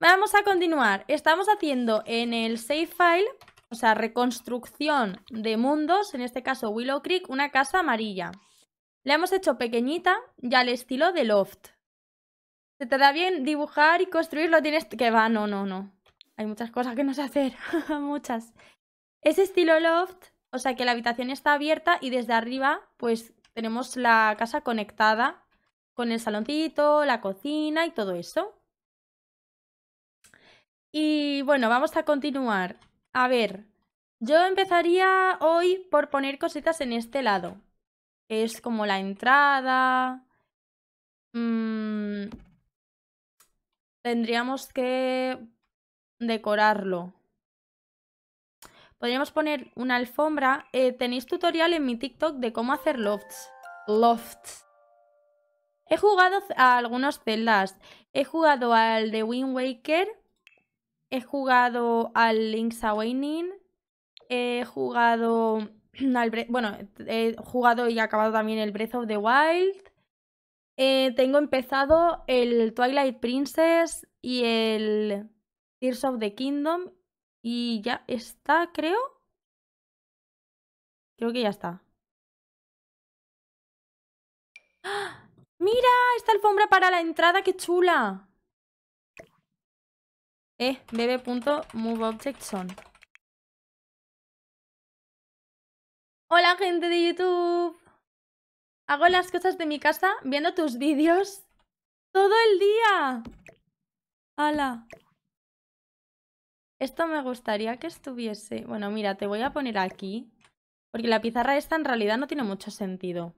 Vamos a continuar. Estamos haciendo en el save file, o sea, reconstrucción de mundos, en este caso Willow Creek, una casa amarilla. La hemos hecho pequeñita y al estilo de Loft. Se te da bien dibujar y construir, lo tienes que va, no, no, no. Hay muchas cosas que no sé hacer, muchas. Es estilo Loft, o sea que la habitación está abierta y desde arriba pues tenemos la casa conectada con el saloncito, la cocina y todo eso. Y bueno, vamos a continuar. A ver, yo empezaría hoy por poner cositas en este lado. Es como la entrada. Mm, tendríamos que decorarlo. Podríamos poner una alfombra. Eh, tenéis tutorial en mi TikTok de cómo hacer lofts. Lofts. He jugado a algunos celdas. He jugado al de Wind Waker He jugado al Link's Awakening. He jugado. Al bueno, he jugado y acabado también el Breath of the Wild. Eh, tengo empezado el Twilight Princess y el Tears of the Kingdom. Y ya está, creo. Creo que ya está. ¡Ah! ¡Mira! Esta alfombra para la entrada, qué chula es bb.moveObjectSon. Hola gente de YouTube. Hago las cosas de mi casa viendo tus vídeos todo el día. ¡Hala! Esto me gustaría que estuviese... Bueno, mira, te voy a poner aquí. Porque la pizarra esta en realidad no tiene mucho sentido.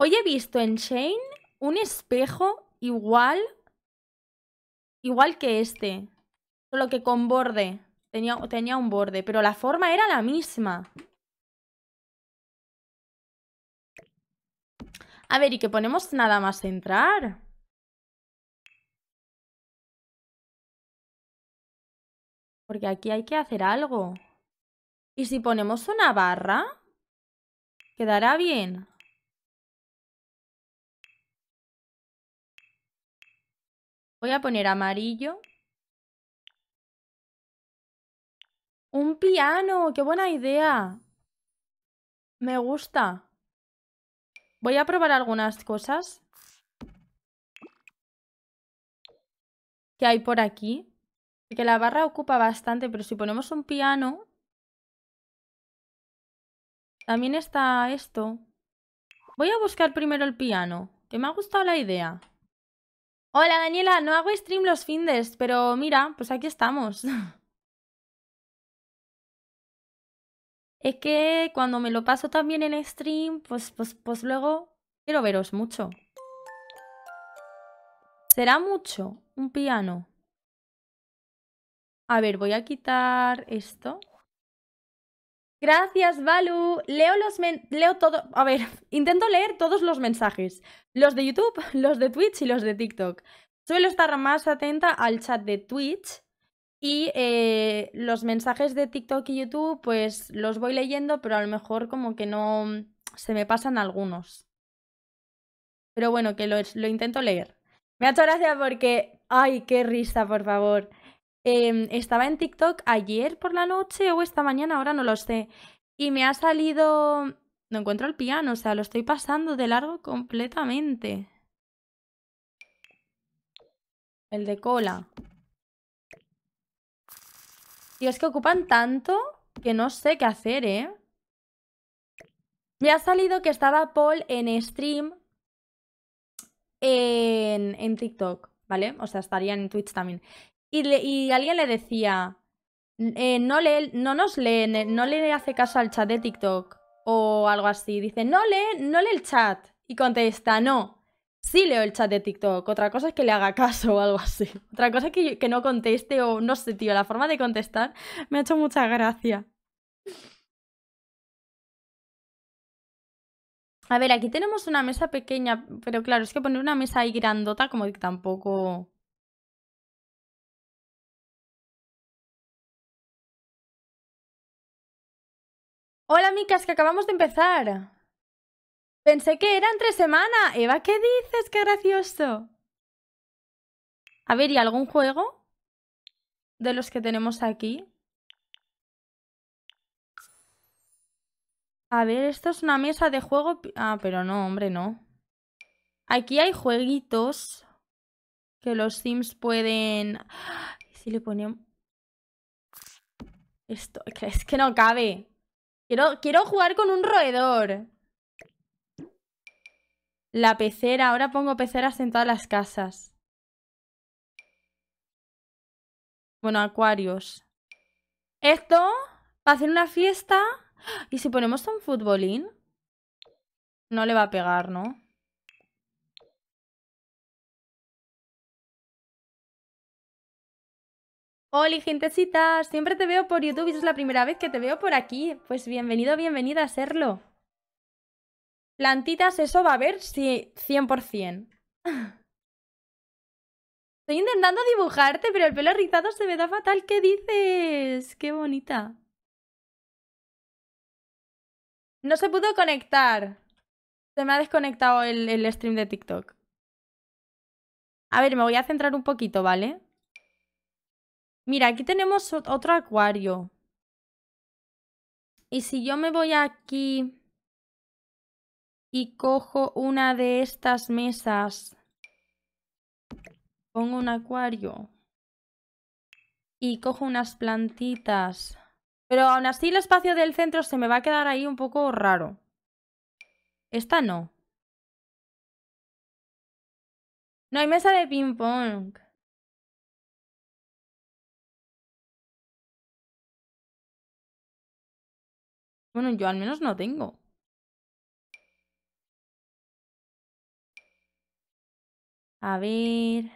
Hoy he visto en Shane un espejo igual Igual que este. Solo que con borde. Tenía, tenía un borde, pero la forma era la misma. A ver, ¿y qué ponemos nada más entrar? Porque aquí hay que hacer algo. ¿Y si ponemos una barra? ¿Quedará bien? Voy a poner amarillo. Un piano, qué buena idea. Me gusta. Voy a probar algunas cosas. ¿Qué hay por aquí? Que la barra ocupa bastante, pero si ponemos un piano... También está esto. Voy a buscar primero el piano, que me ha gustado la idea. Hola Daniela, no hago stream los findes, pero mira, pues aquí estamos. es que cuando me lo paso también en stream, pues, pues, pues luego quiero veros mucho. ¿Será mucho un piano? A ver, voy a quitar esto. Gracias, Valu. Leo los leo todo. A ver, intento leer todos los mensajes. Los de YouTube, los de Twitch y los de TikTok. Suelo estar más atenta al chat de Twitch. Y eh, los mensajes de TikTok y YouTube, pues los voy leyendo, pero a lo mejor como que no mm, se me pasan algunos. Pero bueno, que lo, lo intento leer. Me ha hecho gracia porque. ¡Ay, qué risa, por favor! Em, estaba en TikTok ayer por la noche o esta mañana, ahora no lo sé. Y me ha salido... No encuentro el piano, o sea, lo estoy pasando de largo completamente. El de cola. Y es que ocupan tanto que no sé qué hacer, ¿eh? Me ha salido que estaba Paul en stream en, en TikTok, ¿vale? O sea, estaría en Twitch también y, alguien le decía, eh, no, le, no nos lee, no le hace caso al chat de TikTok o algo así. Dice, no lee, no lee el chat. Y contesta, no, sí leo el chat de TikTok. Otra cosa es que le haga caso o algo así. Otra cosa es que, que no conteste o no sé, tío. La forma de contestar me ha hecho mucha gracia. A ver, aquí tenemos una mesa pequeña, pero claro, es que poner una mesa ahí grandota como que tampoco... Hola, Micas, que acabamos de empezar. Pensé que era entre semana. Eva, ¿qué dices? ¡Qué gracioso! A ver, ¿y algún juego? De los que tenemos aquí. A ver, esto es una mesa de juego... Ah, pero no, hombre, no. Aquí hay jueguitos que los Sims pueden... ¡ah! Si le ponemos... Esto, es que no cabe. Quiero, jugar con un roedor. La pecera. Ahora pongo peceras en todas las casas. Bueno, acuarios. Esto, a hacer una fiesta. ¿Y si ponemos un futbolín? No le va a pegar, ¿no? Hola gentecita, siempre te veo por YouTube y es la primera vez que te veo por aquí. Pues bienvenido, bienvenida a serlo. Plantitas, eso va a ver sí, 100%. Estoy intentando dibujarte, pero el pelo rizado se me da fatal. ¿Qué dices? ¡Qué bonita! No se pudo conectar. Se me ha desconectado el, el stream de TikTok. A ver, me voy a centrar un poquito, ¿vale? Mira, aquí tenemos otro acuario. Y si yo me voy aquí y cojo una de estas mesas, pongo un acuario y cojo unas plantitas. Pero aún así el espacio del centro se me va a quedar ahí un poco raro. Esta no. No hay mesa de ping pong. Bueno, yo al menos no tengo. A ver.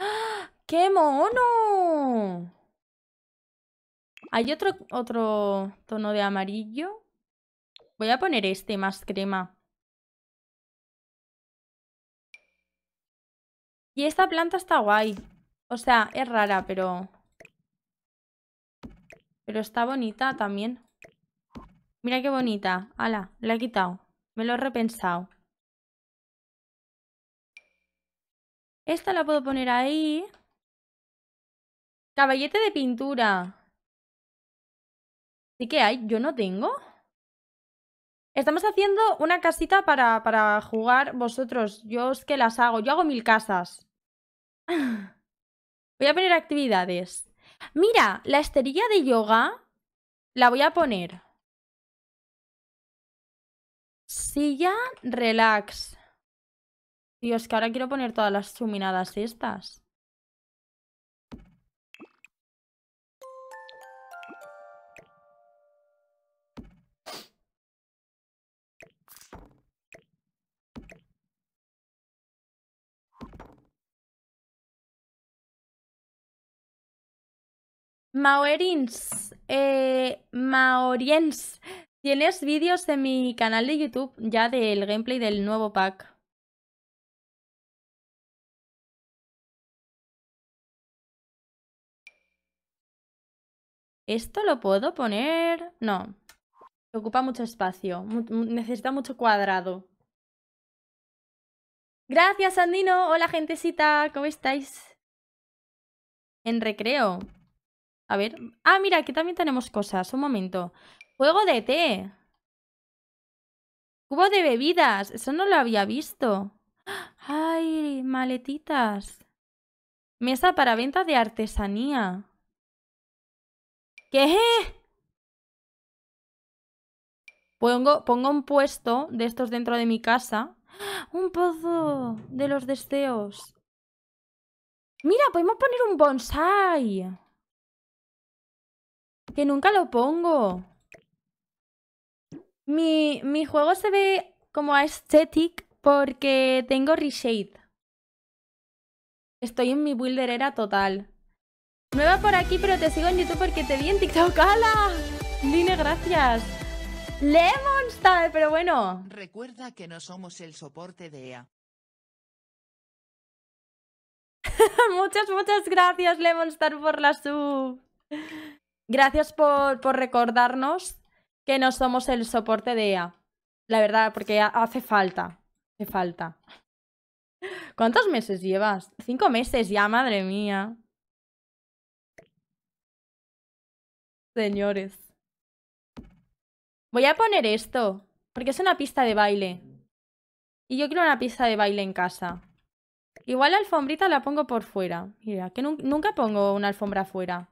¡Ah! ¡Qué mono! Hay otro, otro tono de amarillo. Voy a poner este más crema. Y esta planta está guay. O sea, es rara, pero... Pero está bonita también. Mira qué bonita. Ala, la he quitado. Me lo he repensado. Esta la puedo poner ahí. Caballete de pintura. ¿Y qué hay? ¿Yo no tengo? Estamos haciendo una casita para, para jugar vosotros. Yo es que las hago. Yo hago mil casas. Voy a poner actividades. Mira, la esterilla de yoga la voy a poner. Silla, relax. Dios, que ahora quiero poner todas las chuminadas estas. Maorins, eh, Maoriens, tienes vídeos en mi canal de YouTube ya del gameplay del nuevo pack. ¿Esto lo puedo poner? No. Ocupa mucho espacio. necesita mucho cuadrado. Gracias, Andino. Hola, gentecita. ¿Cómo estáis? En recreo. A ver. Ah, mira, aquí también tenemos cosas. Un momento. Juego de té. Cubo de bebidas. Eso no lo había visto. Ay, maletitas. Mesa para venta de artesanía. ¿Qué? Pongo, pongo un puesto de estos dentro de mi casa. Un pozo de los deseos. Mira, podemos poner un bonsai. Que nunca lo pongo. Mi, mi juego se ve como aesthetic porque tengo reshade. Estoy en mi builder era total. Nueva por aquí, pero te sigo en YouTube porque te vi en TikTok. ¡Hala! Line, gracias. ¡Lemonstar! pero bueno. Recuerda que no somos el soporte de EA. muchas, muchas gracias, Lemonstar, por la sub. Gracias por, por recordarnos que no somos el soporte de EA. La verdad, porque hace falta. Hace falta. ¿Cuántos meses llevas? Cinco meses ya, madre mía. Señores. Voy a poner esto, porque es una pista de baile. Y yo quiero una pista de baile en casa. Igual la alfombrita la pongo por fuera. Mira, que nunca pongo una alfombra fuera.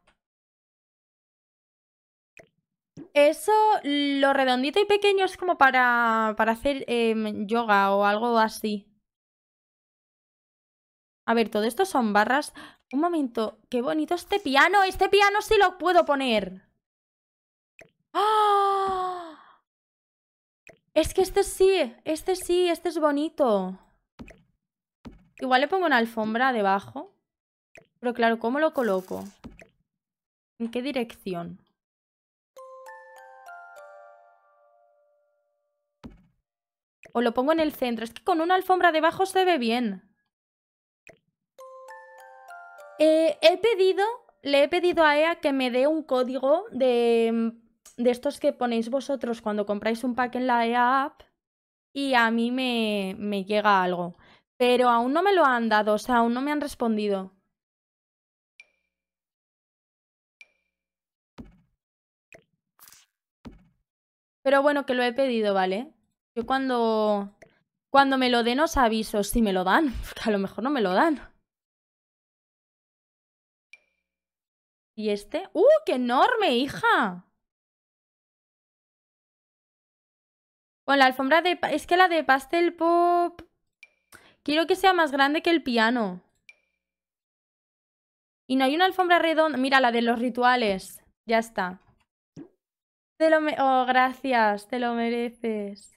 Eso, lo redondito y pequeño es como para, para hacer em, yoga o algo así. A ver, todo esto son barras. Un momento, qué bonito este piano. Este piano sí lo puedo poner. Ah. Es que este sí, este sí, este es bonito. Igual le pongo una alfombra debajo. Pero claro, ¿cómo lo coloco? ¿En qué dirección? o lo pongo en el centro. Es que con una alfombra debajo se ve bien. Eh, he pedido, le he pedido a EA que me dé un código de, mm, de estos que ponéis vosotros cuando compráis un pack en la EA app y a mí me, me llega algo. Pero aún no me lo han dado, o sea, aún no me han respondido. Pero bueno, que lo he pedido, ¿vale? Yo cuando, cuando me lo den os aviso si me lo dan, porque a lo mejor no me lo dan. ¿Y este? ¡Uh, qué enorme, hija! Bueno, la alfombra de... Es que la de pastel pop... Quiero que sea más grande que el piano. Y no hay una alfombra redonda... Mira, la de los rituales. Ya está. Te lo Oh, gracias. Te lo mereces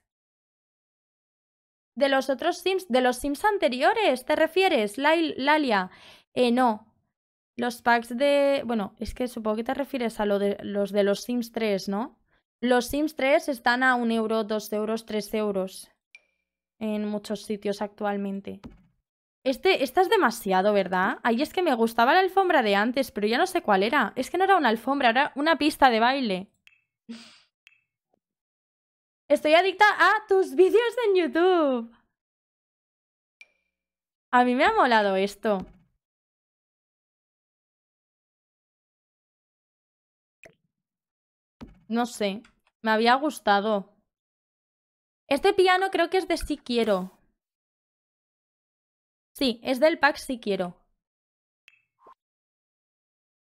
de los otros Sims, de los Sims anteriores, ¿te refieres, Lalia? Eh, no. Los packs de. Bueno, es que supongo que te refieres a los de los Sims 3, ¿no? Los Sims 3 están a 1 euro, 2 euros, 3 euros. En muchos sitios actualmente. Este, esta es demasiado, ¿verdad? Ahí es que me gustaba la alfombra de antes, pero ya no sé cuál era. Es que no era una alfombra, era una pista de baile. Estoy adicta a tus vídeos en YouTube. A mí me ha molado esto. No sé, me había gustado. Este piano creo que es de Si Quiero. Sí, es del pack Si Quiero.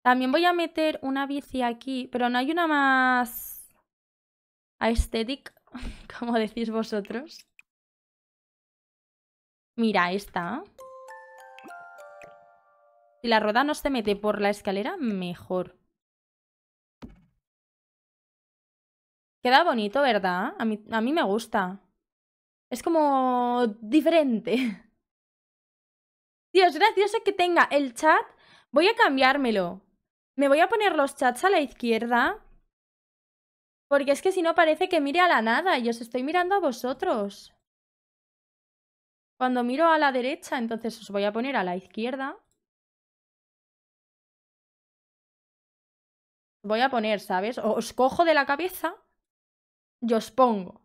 También voy a meter una bici aquí, pero no hay una más... aesthetic. como decís vosotros. Mira, esta. Si la rueda no se mete por la escalera, mejor. Queda bonito, ¿verdad? A mí, me gusta. Es como diferente. Dios, gracias a que tenga el chat. Voy a cambiármelo. Me voy a poner los chats a la izquierda porque es que si no parece que mire a la nada y os estoy mirando a vosotros. Cuando miro a la derecha, entonces os voy a poner a la izquierda. voy a poner, ¿sabes? Os cojo de la cabeza y os pongo.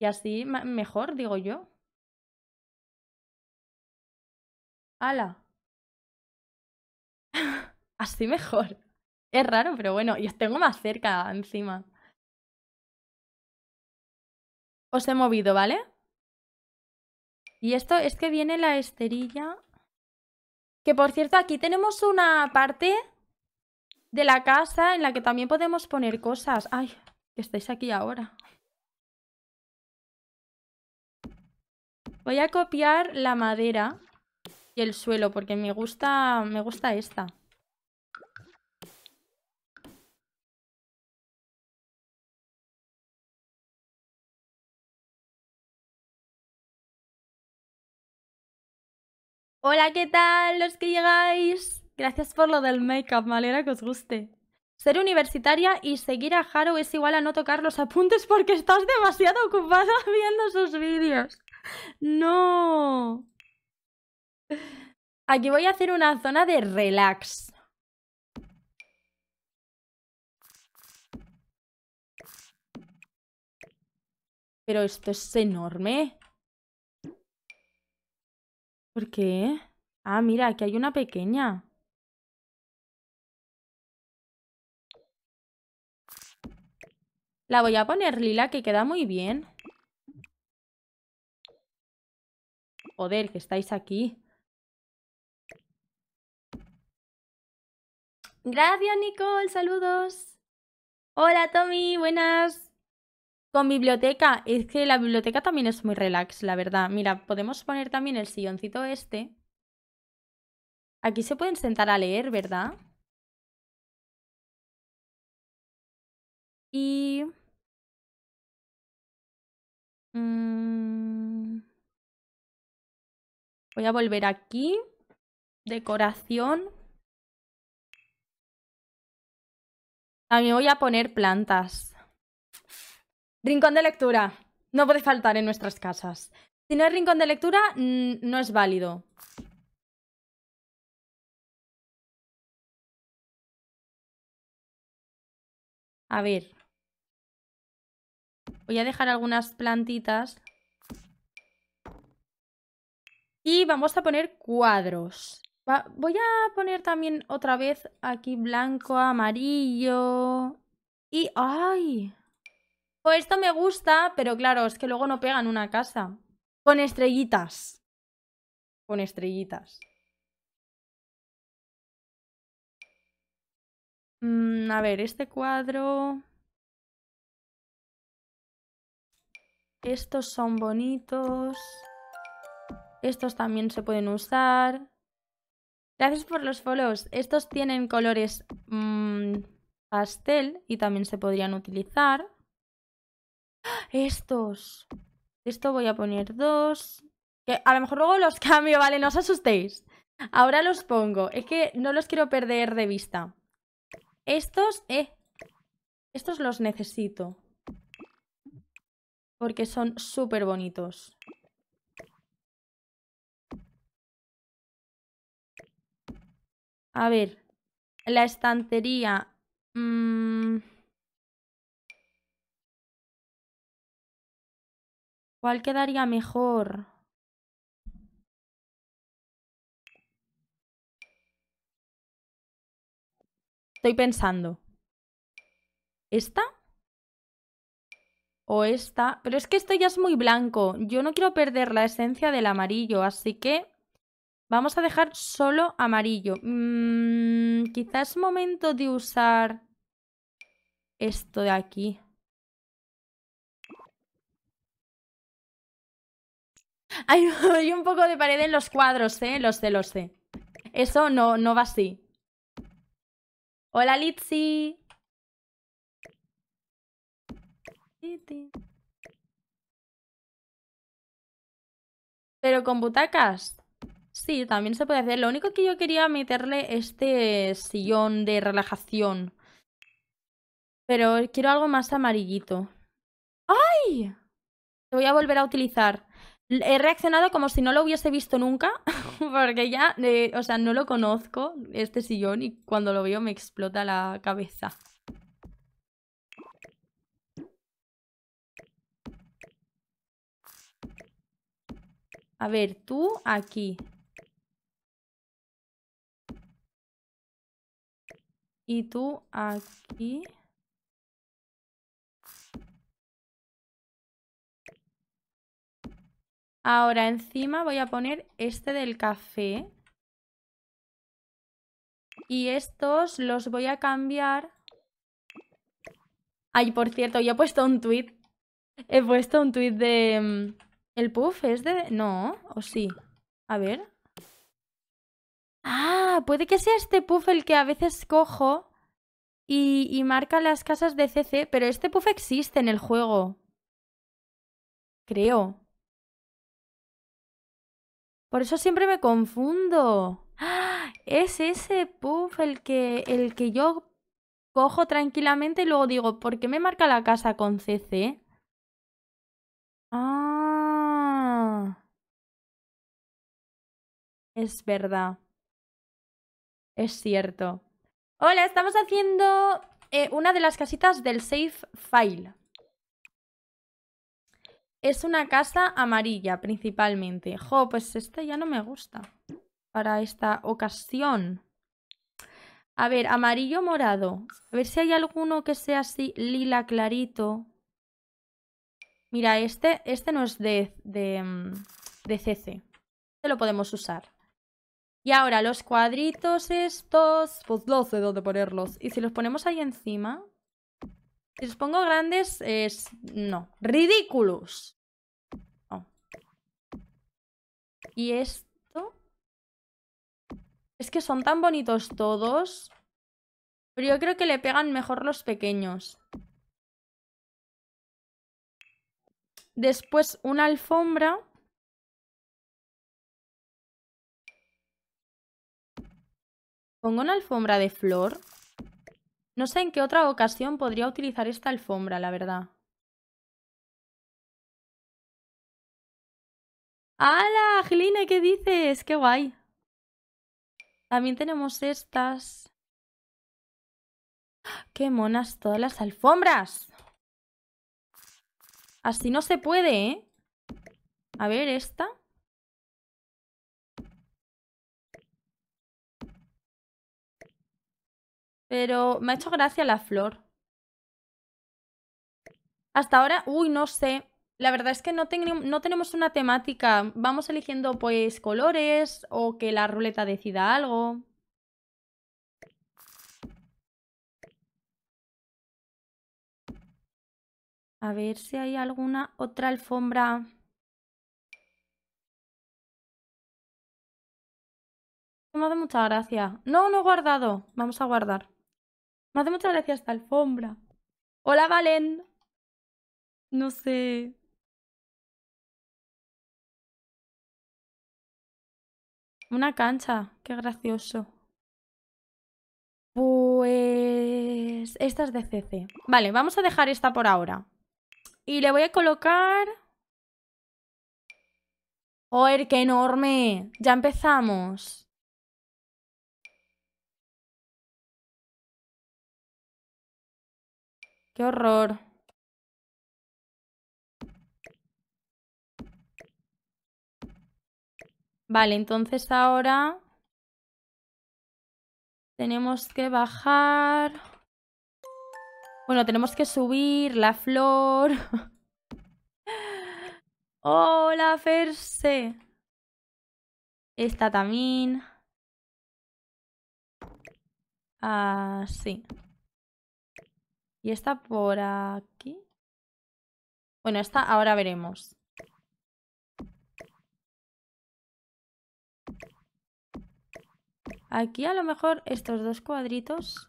Y así mejor, digo yo. ¡Hala! así mejor. Es raro, pero bueno, y os tengo más cerca encima. Os he movido, ¿vale? Y esto es que viene la esterilla. Que por cierto, aquí tenemos una parte de la casa en la que también podemos poner cosas. Ay, que estáis aquí ahora. Voy a copiar la madera y el suelo porque me gusta, me gusta esta. Hola, ¿qué tal los que llegáis? Gracias por lo del make-up, Malera, que os guste. Ser universitaria y seguir a Haro es igual a no tocar los apuntes porque estás demasiado ocupada viendo sus vídeos. ¡No! Aquí voy a hacer una zona de relax. Pero esto es enorme. ¿Por qué? Ah, mira, aquí hay una pequeña. La voy a poner lila, que queda muy bien. Joder, que estáis aquí. Gracias, Nicole. Saludos. Hola, Tommy. Buenas. Con biblioteca, es que la biblioteca también es muy relax, la verdad. Mira, podemos poner también el silloncito este. Aquí se pueden sentar a leer, ¿verdad? Y... Mm, voy a volver aquí. Decoración. También voy a poner plantas. Rincón de lectura. No puede faltar en nuestras casas. Si no hay rincón de lectura, no es válido. A ver. Voy a dejar algunas plantitas. Y vamos a poner cuadros. voy a poner también otra vez aquí blanco, amarillo. Y... ¡Ay! esto me gusta, pero claro, es que luego no pegan una casa. Con estrellitas. Con estrellitas. Mm, a ver, este cuadro... Estos son bonitos. Estos también se pueden usar. Gracias por los follows. Estos tienen colores mm, pastel y también se podrían utilizar. Estos. Esto voy a poner dos. Que a lo mejor luego los cambio, ¿vale? No os asustéis. Ahora los pongo. Es que no los quiero perder de vista. Estos, eh. Estos los necesito. Porque son súper bonitos. A ver. La estantería. Mmm... ¿Cuál quedaría mejor? Estoy pensando. ¿Esta? O esta. Pero es que esto ya es muy blanco. Yo no quiero perder la esencia del amarillo, así que vamos a dejar solo amarillo. Mm, quizás es momento de usar esto de aquí. Hay, un poco de pared en los cuadros, ¿eh? Los sé, los sé. Eso no, no va así. Hola, Litsi. Pero con butacas. Sí, también se puede hacer. Lo único que yo quería meterle este sillón de relajación. Pero quiero algo más amarillito. ¡Ay! Lo voy a volver a utilizar. He reaccionado como si no lo hubiese visto nunca, porque ya, eh, o sea, no lo conozco, este sillón, y cuando lo veo me explota la cabeza. A ver, tú aquí. Y tú aquí. Ahora encima voy a poner este del café. Y estos los voy a cambiar. Ay, por cierto, yo he puesto un tweet. He puesto un tweet de... Mm, ¿El puff es de...? No, o sí. A ver. Ah, puede que sea este puff el que a veces cojo y, y marca las casas de CC, pero este puff existe en el juego. Creo. Por eso siempre me confundo. ¡Ah! Es ese puff el que, el que yo cojo tranquilamente y luego digo, ¿por qué me marca la casa con CC? Ah. Es verdad. Es cierto. Hola, estamos haciendo eh, una de las casitas del safe file. Es una casa amarilla, principalmente. Jo, pues este ya no me gusta. Para esta ocasión. A ver, amarillo morado. A ver si hay alguno que sea así lila clarito. Mira, este, este no es de, de, mm, de CC. Este lo podemos usar. Y ahora los cuadritos estos, pues no sé dónde ponerlos. Y si los ponemos ahí encima, si os pongo grandes, es... No. Ridículos. Y esto... Es que son tan bonitos todos. Pero yo creo que le pegan mejor los pequeños. Después una alfombra. Pongo una alfombra de flor. No sé en qué otra ocasión podría utilizar esta alfombra, la verdad. ¡Hala! Giline, ¿qué dices? ¡Qué guay! También tenemos estas. ¡Qué monas todas las alfombras! Así no se puede, ¿eh? A ver, esta. Pero me ha hecho gracia la flor. Hasta ahora, uy, no sé. La verdad es que no, tenemos una temática. Vamos eligiendo pues colores o que la ruleta decida algo. A ver si hay alguna otra alfombra. Me dado mucha gracia. No, no he guardado. Vamos a guardar. Me hace mucha gracia esta alfombra. Hola, Valen. No sé. Una cancha. Qué gracioso. Pues... Esta es de CC. Vale, vamos a dejar esta por ahora. Y le voy a colocar... ¡Joder, qué enorme! Ya empezamos. Qué horror. Vale, entonces ahora tenemos que bajar. Bueno, tenemos que subir la flor. Hola, Ferse. Esta también. Ah, sí. Y esta por aquí. Bueno, esta ahora veremos. Aquí a lo mejor estos dos cuadritos.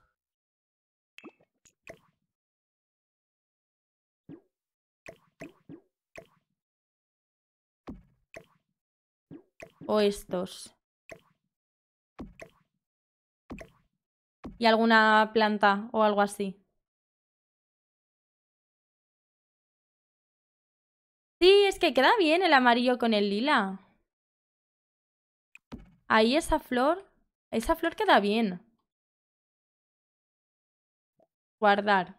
O estos. Y alguna planta o algo así. Sí, es que queda bien el amarillo con el lila. Ahí esa flor... Esa flor queda bien. Guardar.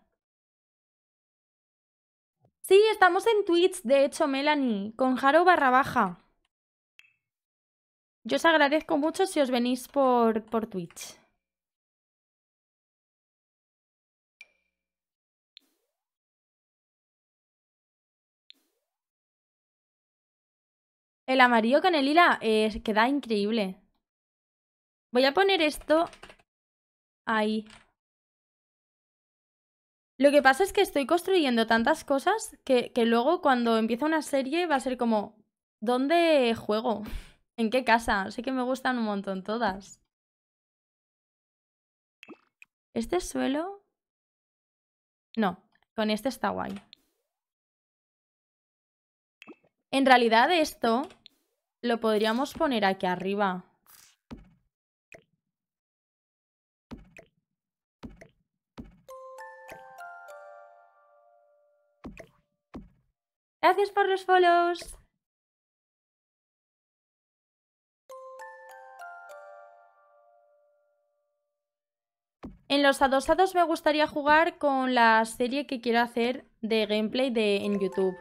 Sí, estamos en Twitch, de hecho, Melanie, con Jaro barra baja. Yo os agradezco mucho si os venís por, por Twitch. El amarillo con el lila eh, queda increíble. Voy a poner esto ahí. Lo que pasa es que estoy construyendo tantas cosas que, que luego cuando empieza una serie va a ser como, ¿dónde juego? ¿En qué casa? Sé que me gustan un montón todas. ¿Este suelo? No, con este está guay. En realidad esto lo podríamos poner aquí arriba. Gracias por los follows. En los adosados me gustaría jugar con la serie que quiero hacer de gameplay de, en YouTube.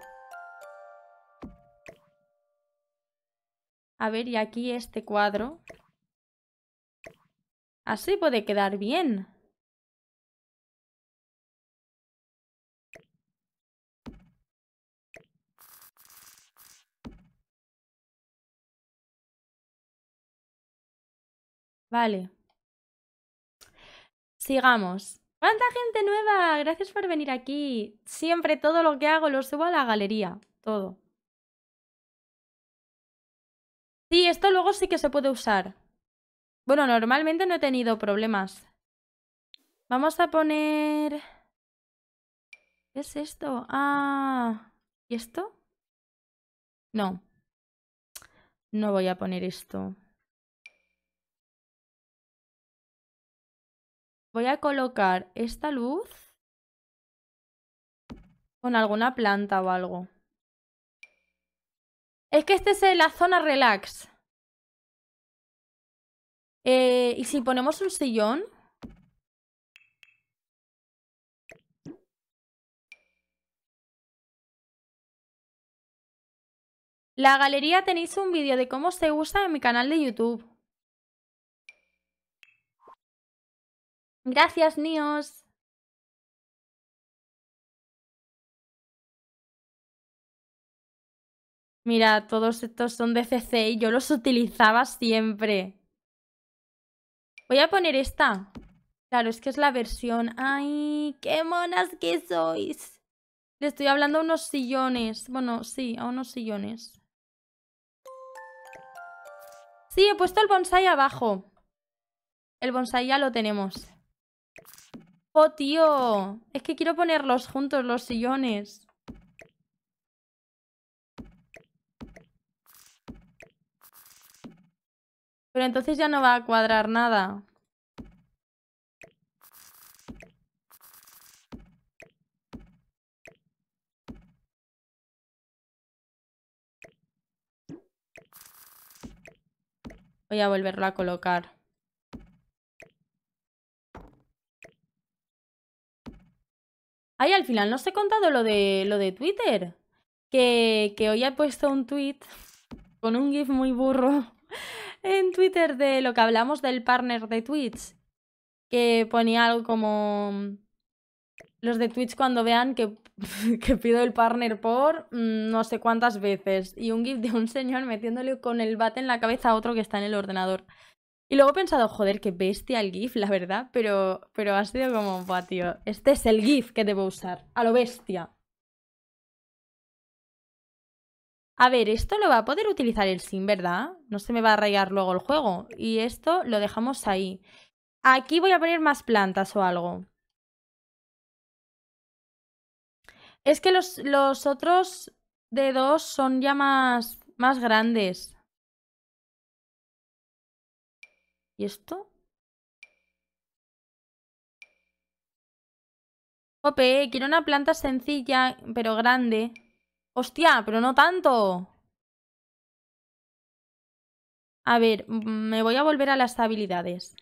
A ver, y aquí este cuadro. Así puede quedar bien. Vale. Sigamos. ¡Cuánta gente nueva! Gracias por venir aquí. Siempre todo lo que hago lo subo a la galería. Todo. Sí, esto luego sí que se puede usar. Bueno, normalmente no he tenido problemas. Vamos a poner... ¿Qué es esto? Ah... ¿Y esto? No. No voy a poner esto. Voy a colocar esta luz con alguna planta o algo. Es que este es la zona relax. Eh, ¿Y si ponemos un sillón? La galería tenéis un vídeo de cómo se usa en mi canal de YouTube. Gracias, Nios. Mira, todos estos son de CC y yo los utilizaba siempre. Voy a poner esta. Claro, es que es la versión. ¡Ay, qué monas que sois! Le estoy hablando a unos sillones. Bueno, sí, a unos sillones. Sí, he puesto el bonsai abajo. El bonsai ya lo tenemos. ¡Oh, tío! Es que quiero ponerlos juntos, los sillones. Pero entonces ya no va a cuadrar nada. Voy a volverlo a colocar. Ay, al final no os he contado lo de, lo de Twitter. Que, que hoy he puesto un tweet con un GIF muy burro en Twitter de lo que hablamos del partner de Twitch, que ponía algo como los de Twitch cuando vean que, que pido el partner por mm, no sé cuántas veces y un gif de un señor metiéndole con el bate en la cabeza a otro que está en el ordenador. Y luego he pensado, joder, qué bestia el GIF, la verdad, pero, pero ha sido como, un tío, este es el GIF que debo usar, a lo bestia. A ver, esto lo va a poder utilizar el sim, ¿verdad? No se me va a rayar luego el juego. Y esto lo dejamos ahí. Aquí voy a poner más plantas o algo. Es que los, otros de dos son ya más, más grandes. ¿Y esto? Ope, quiero una planta sencilla, pero grande. Hostia, pero no tanto. A ver, me voy a volver a las habilidades.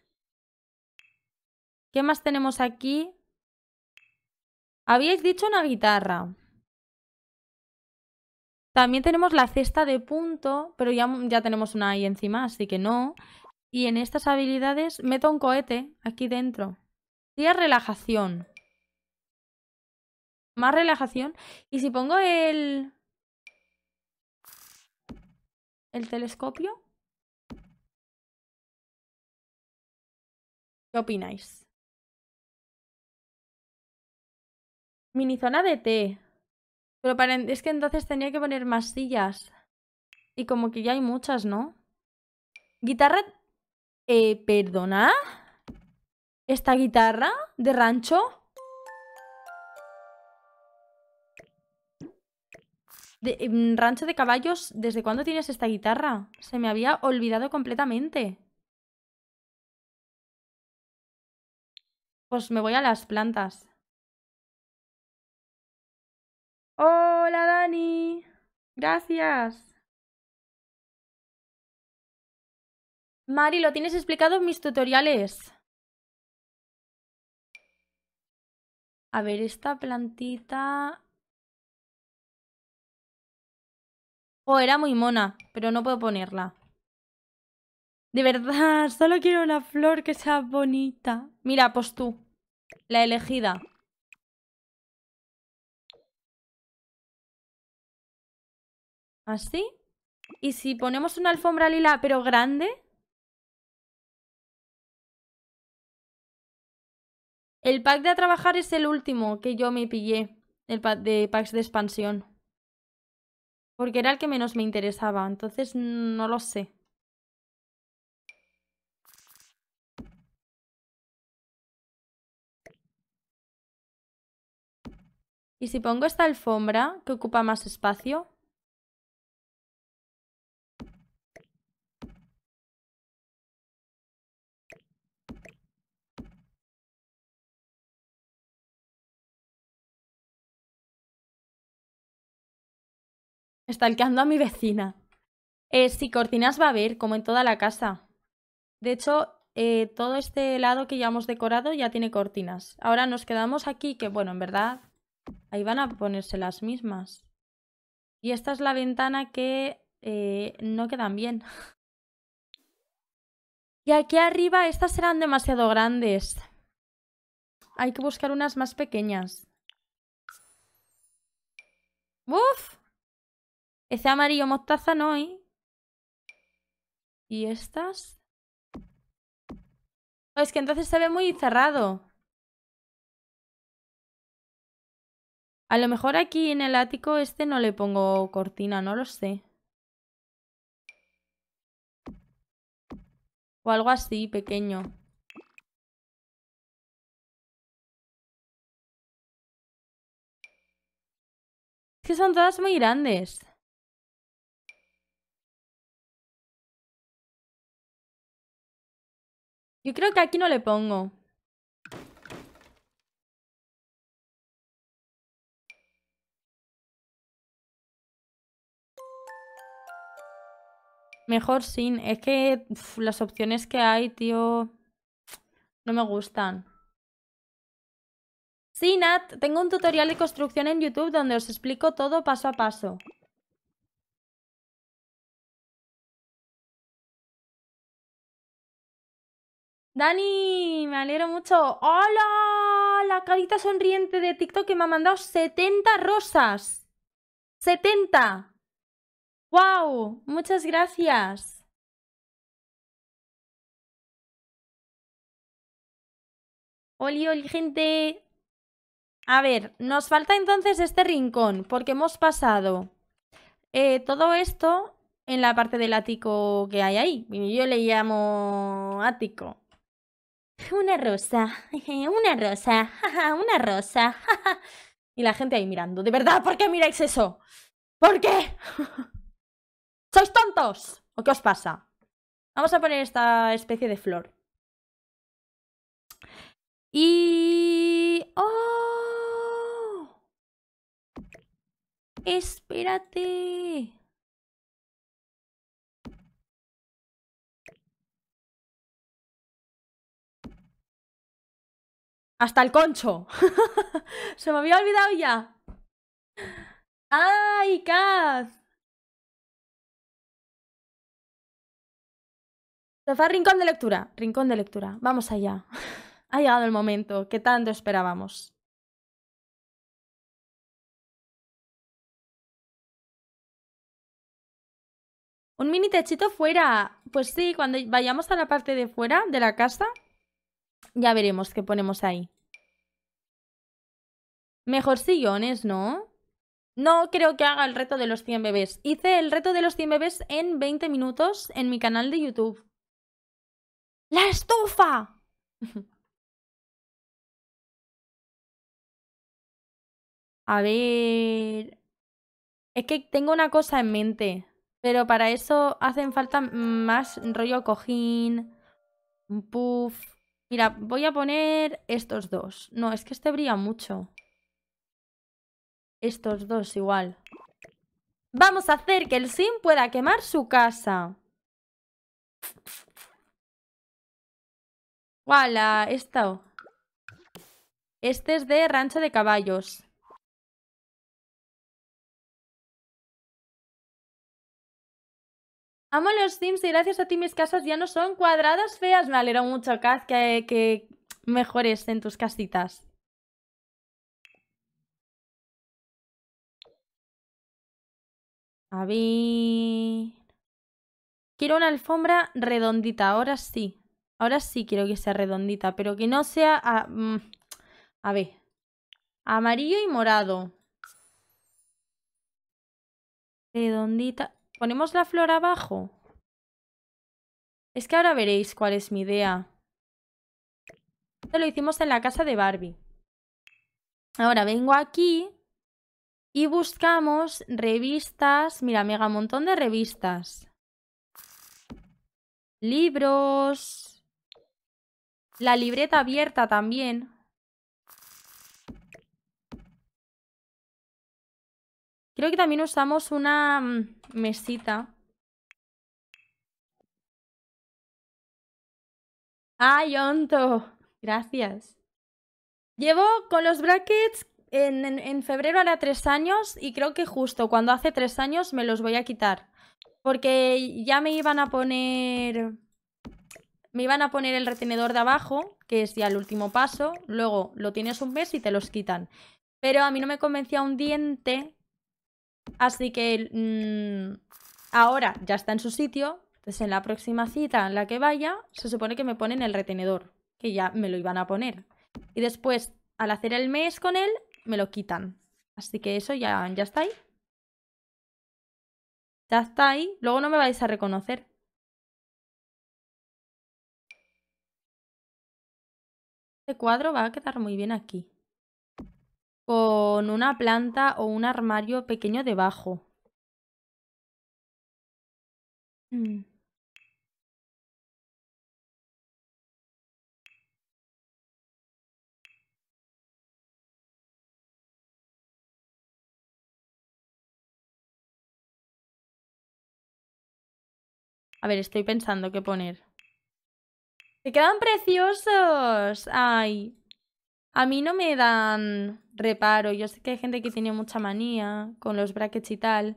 ¿Qué más tenemos aquí? Habíais dicho una guitarra. También tenemos la cesta de punto, pero ya, ya tenemos una ahí encima, así que no. Y en estas habilidades meto un cohete aquí dentro. Día relajación. Más relajación. Y si pongo el... El telescopio. ¿Qué opináis? Mini zona de té. Pero es que entonces tenía que poner más sillas. Y como que ya hay muchas, ¿no? Guitarra... Eh, ¿Perdona? ¿Esta guitarra de rancho? Rancho de Caballos, ¿desde cuándo tienes esta guitarra? Se me había olvidado completamente. Pues me voy a las plantas. Hola Dani, gracias. Mari, lo tienes explicado en mis tutoriales. A ver, esta plantita... Oh, era muy mona, pero no puedo ponerla. De verdad, solo quiero una flor que sea bonita. Mira, pues tú. La elegida. Así. Y si ponemos una alfombra lila, pero grande. El pack de a trabajar es el último que yo me pillé. El pack de packs de expansión. Porque era el que menos me interesaba, entonces no lo sé. ¿Y si pongo esta alfombra, que ocupa más espacio? Estalqueando a mi vecina. Eh, cortinas va a haber, como en toda la casa. De hecho, eh, todo este lado que ya hemos decorado ya tiene cortinas. Ahora nos quedamos aquí, que bueno, en verdad, ahí van a ponerse las mismas. Y esta es la ventana que eh, no quedan bien. Y aquí arriba estas serán demasiado grandes. Hay que buscar unas más pequeñas. ¡Uf! Ese amarillo mostaza no ¿eh? ¿Y estas? Oh, es que entonces se ve muy cerrado. A lo mejor aquí en el ático este no le pongo cortina, no lo sé. O algo así, pequeño. Es que son todas muy grandes. Yo creo que aquí no le pongo. Mejor sin. Es que las opciones que hay, tío, no me gustan. Sí, Nat, tengo un tutorial de construcción en YouTube donde os explico todo paso a paso. Dani, me alegro mucho. ¡Hola! La carita sonriente de TikTok que me ha mandado 70 rosas. ¡70! ¡Wow! Muchas gracias. Oli, gente. A ver, nos falta entonces este rincón, porque hemos pasado eh, todo esto en la parte del ático que hay ahí. Yo le llamo ático. Una rosa, una rosa, una rosa. Y la gente ahí mirando. ¿De verdad? ¿Por qué miráis eso? ¿Por qué? ¿Sois tontos? ¿O qué os pasa? Vamos a poner esta especie de flor. Y... ¡Oh! Espérate. Hasta el concho. Se me había olvidado ya. ¡Ay, Kaz! Sofá, rincón de lectura. Rincón de lectura. Vamos allá. ha llegado el momento que tanto esperábamos. Un mini techito fuera. Pues sí, cuando vayamos a la parte de fuera de la casa, ya veremos qué ponemos ahí. Mejor sillones, ¿no? No creo que haga el reto de los 100 bebés. Hice el reto de los 100 bebés en 20 minutos en mi canal de YouTube. ¡La estufa! A ver... Es que tengo una cosa en mente, pero para eso hacen falta más rollo cojín, puff... Mira, voy a poner estos dos. No, es que este brilla mucho. Estos dos igual. Vamos a hacer que el Sim pueda quemar su casa. ¡Wala! Esto. Este es de rancho de caballos. Amo los Sims y gracias a ti mis casas ya no son cuadradas feas. Me alegro mucho, Kaz, que, mejores en tus casitas. A ver... Quiero una alfombra redondita, ahora sí. Ahora sí quiero que sea redondita, pero que no sea... A, ah, mm, a ver. Amarillo y morado. Redondita. ¿Ponemos la flor abajo? Es que ahora veréis cuál es mi idea. Esto lo hicimos en la casa de Barbie. Ahora vengo aquí y buscamos revistas. Mira, mega montón de revistas. Libros. La libreta abierta también. Creo que también usamos una mm, mesita. ¡Ay, onto! Gracias. Llevo con los brackets en, febrero ahora tres años y creo que justo cuando hace tres años me los voy a quitar. Porque ya me iban a poner... Me iban a poner el retenedor de abajo, que es ya el último paso. Luego lo tienes un mes y te los quitan. Pero a mí no me convencía un diente Así que mm, ahora ya está en su sitio. Entonces en la próxima cita en la que vaya, se supone que me ponen el retenedor, que ya me lo iban a poner. Y después, al hacer el mes con él, me lo quitan. Así que eso ya, ya está ahí. Ya está ahí. Luego no me vais a reconocer. Este cuadro va a quedar muy bien aquí con una planta o un armario pequeño debajo. Mm. A ver, estoy pensando qué poner. ¡Se quedan preciosos! ¡Ay! A mí no me dan reparo. Yo sé que hay gente que tiene mucha manía con los brackets y tal.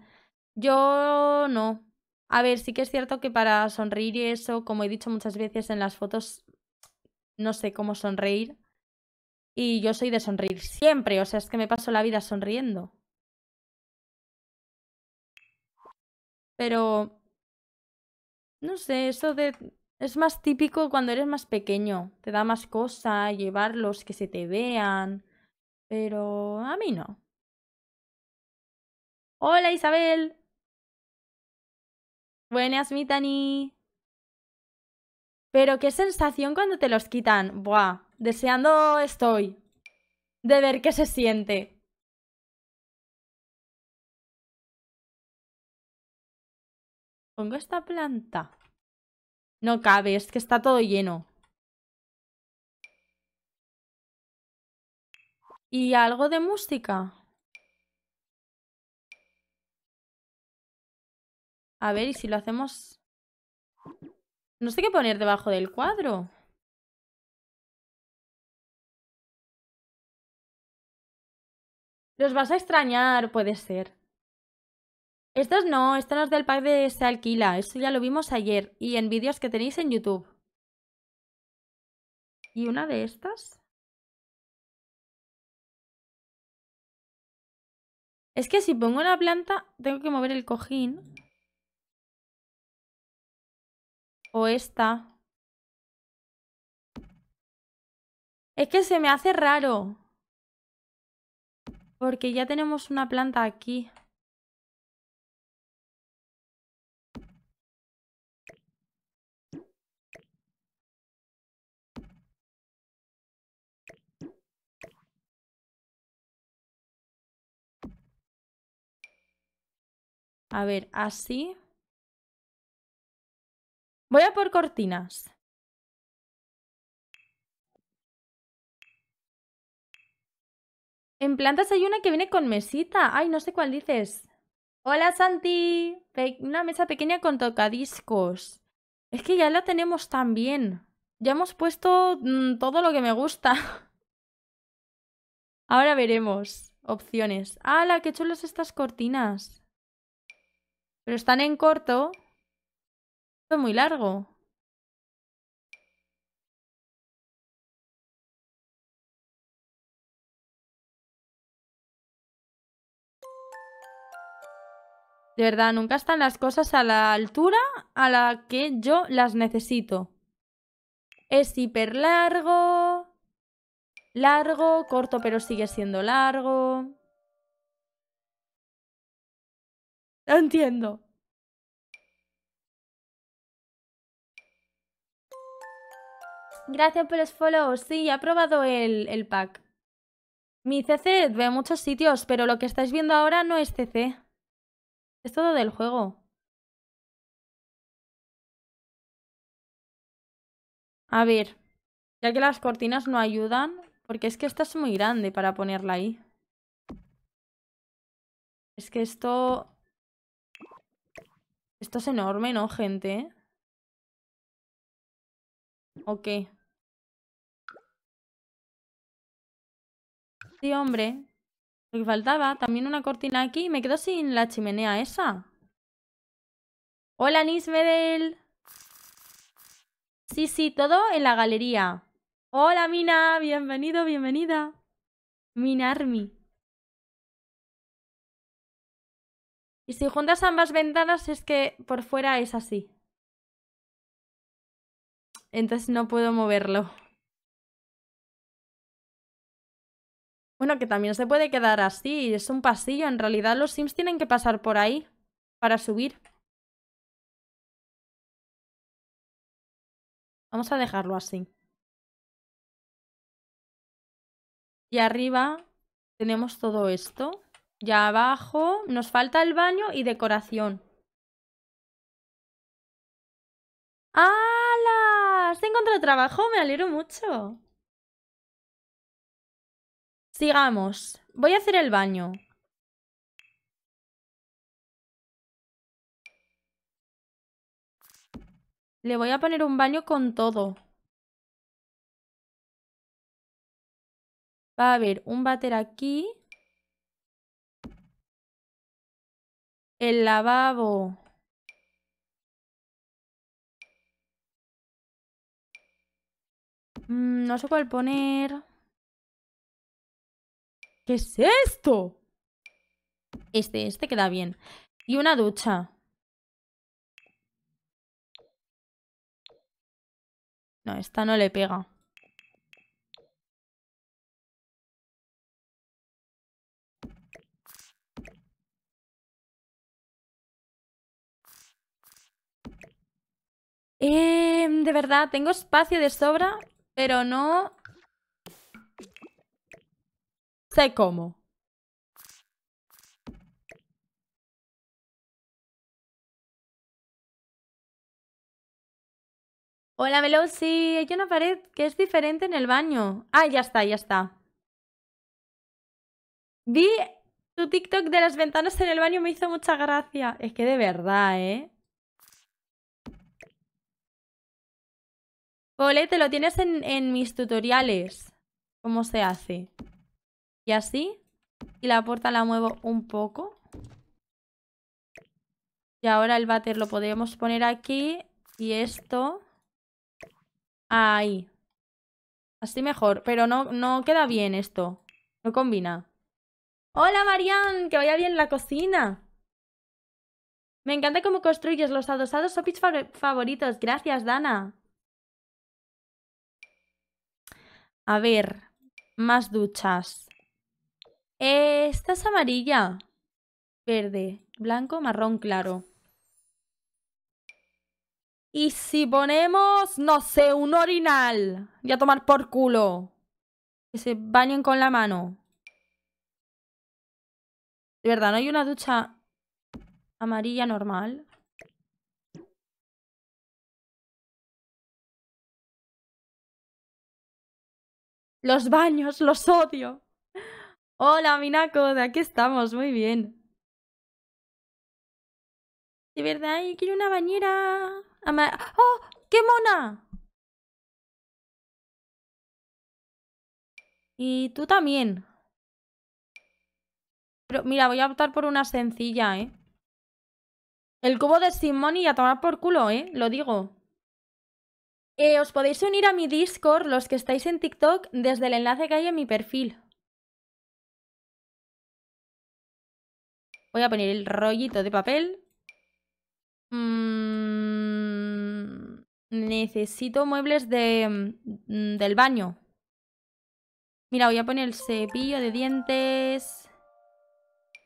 Yo no. A ver, sí que es cierto que para sonreír y eso, como he dicho muchas veces en las fotos, no sé cómo sonreír. Y yo soy de sonreír siempre, o sea, es que me paso la vida sonriendo. Pero... No sé, eso de es más típico cuando eres más pequeño. Te da más cosa llevarlos, que se te vean. Pero a mí no. Hola Isabel. Buenas, Mitani. Pero qué sensación cuando te los quitan. Buah, deseando estoy de ver qué se siente. Pongo esta planta. No cabe, es que está todo lleno. ¿Y algo de música? A ver, ¿y si lo hacemos...? No sé qué poner debajo del cuadro. Los vas a extrañar, puede ser. Estas no, estas no es del pack de Se Alquila. Esto ya lo vimos ayer y en vídeos que tenéis en YouTube. ¿Y una de estas? Es que si pongo la planta, tengo que mover el cojín. O esta. Es que se me hace raro. Porque ya tenemos una planta aquí. A ver, así. Voy a por cortinas. En plantas hay una que viene con mesita. Ay, no sé cuál dices. Hola, Santi. una mesa pequeña con tocadiscos. Es que ya la tenemos también. Ya hemos puesto mm, todo lo que me gusta. Ahora veremos. Opciones. ¡Hala, qué chulas estas cortinas! Pero están en corto. es muy largo. De verdad, nunca están las cosas a la altura a la que yo las necesito. Es hiper largo. Largo, corto, pero sigue siendo largo. No entiendo. Gracias por los follows. Sí, he probado el, pack. Mi CC ve muchos sitios, pero lo que estáis viendo ahora no es CC. Es todo del juego. A ver, ya que las cortinas no ayudan, porque es que esta es muy grande para ponerla ahí. Es que esto esto es enorme, ¿no, gente? qué? Sí, hombre. Lo que faltaba, también una cortina aquí. Me quedo sin la chimenea esa. Hola, Nismedel. Sí, sí, todo en la galería. Hola, Mina. Bienvenido, bienvenida. Minarmi. Y si juntas ambas ventanas es que por fuera es así. Entonces no puedo moverlo. Bueno, que también se puede quedar así. Es un pasillo. En realidad los sims tienen que pasar por ahí para subir. Vamos a dejarlo así. Y arriba tenemos todo esto. Ya abajo nos falta el baño y decoración. ¡Hala! Has encontrado trabajo, me alegro mucho. Sigamos. Voy a hacer el baño. Le voy a poner un baño con todo. Va a haber un váter aquí. El lavabo. Mm, no sé cuál poner. ¿Qué es esto? Este, este queda bien. Y una ducha. No, esta no le pega. Eh, de verdad, tengo espacio de sobra, pero no... Sé cómo. Hola, Melosi, hay una pared que es diferente en el baño. Ah, ya está, ya está. Vi tu TikTok de las ventanas en el baño, me hizo mucha gracia. Es que de verdad, ¿eh? te lo tienes en, mis tutoriales. Cómo se hace. Y así. Y la puerta la muevo un poco. Y ahora el váter lo podemos poner aquí. Y esto... Ahí. Así mejor. Pero no, no queda bien esto. No combina. ¡Hola, Marian! ¡Que vaya bien la cocina! Me encanta cómo construyes los adosados sopits favoritos. Gracias, Dana. A ver, más duchas. Eh, esta es amarilla. Verde, blanco, marrón, claro. Y si ponemos, no sé, un orinal. Ya tomar por culo. Que se bañen con la mano. De verdad, ¿no hay una ducha amarilla normal? Los baños, los odio. Hola, Minaco, de aquí estamos, muy bien. De verdad, yo quiero una bañera. ¡Oh! ¡Qué mona! Y tú también. Pero mira, voy a optar por una sencilla, ¿eh? El cubo de Simón y a tomar por culo, ¿eh? Lo digo. Eh, os podéis unir a mi Discord, los que estáis en TikTok, desde el enlace que hay en mi perfil. Voy a poner el rollito de papel. Mm, necesito muebles de, mm, del baño. Mira, voy a poner el cepillo de dientes.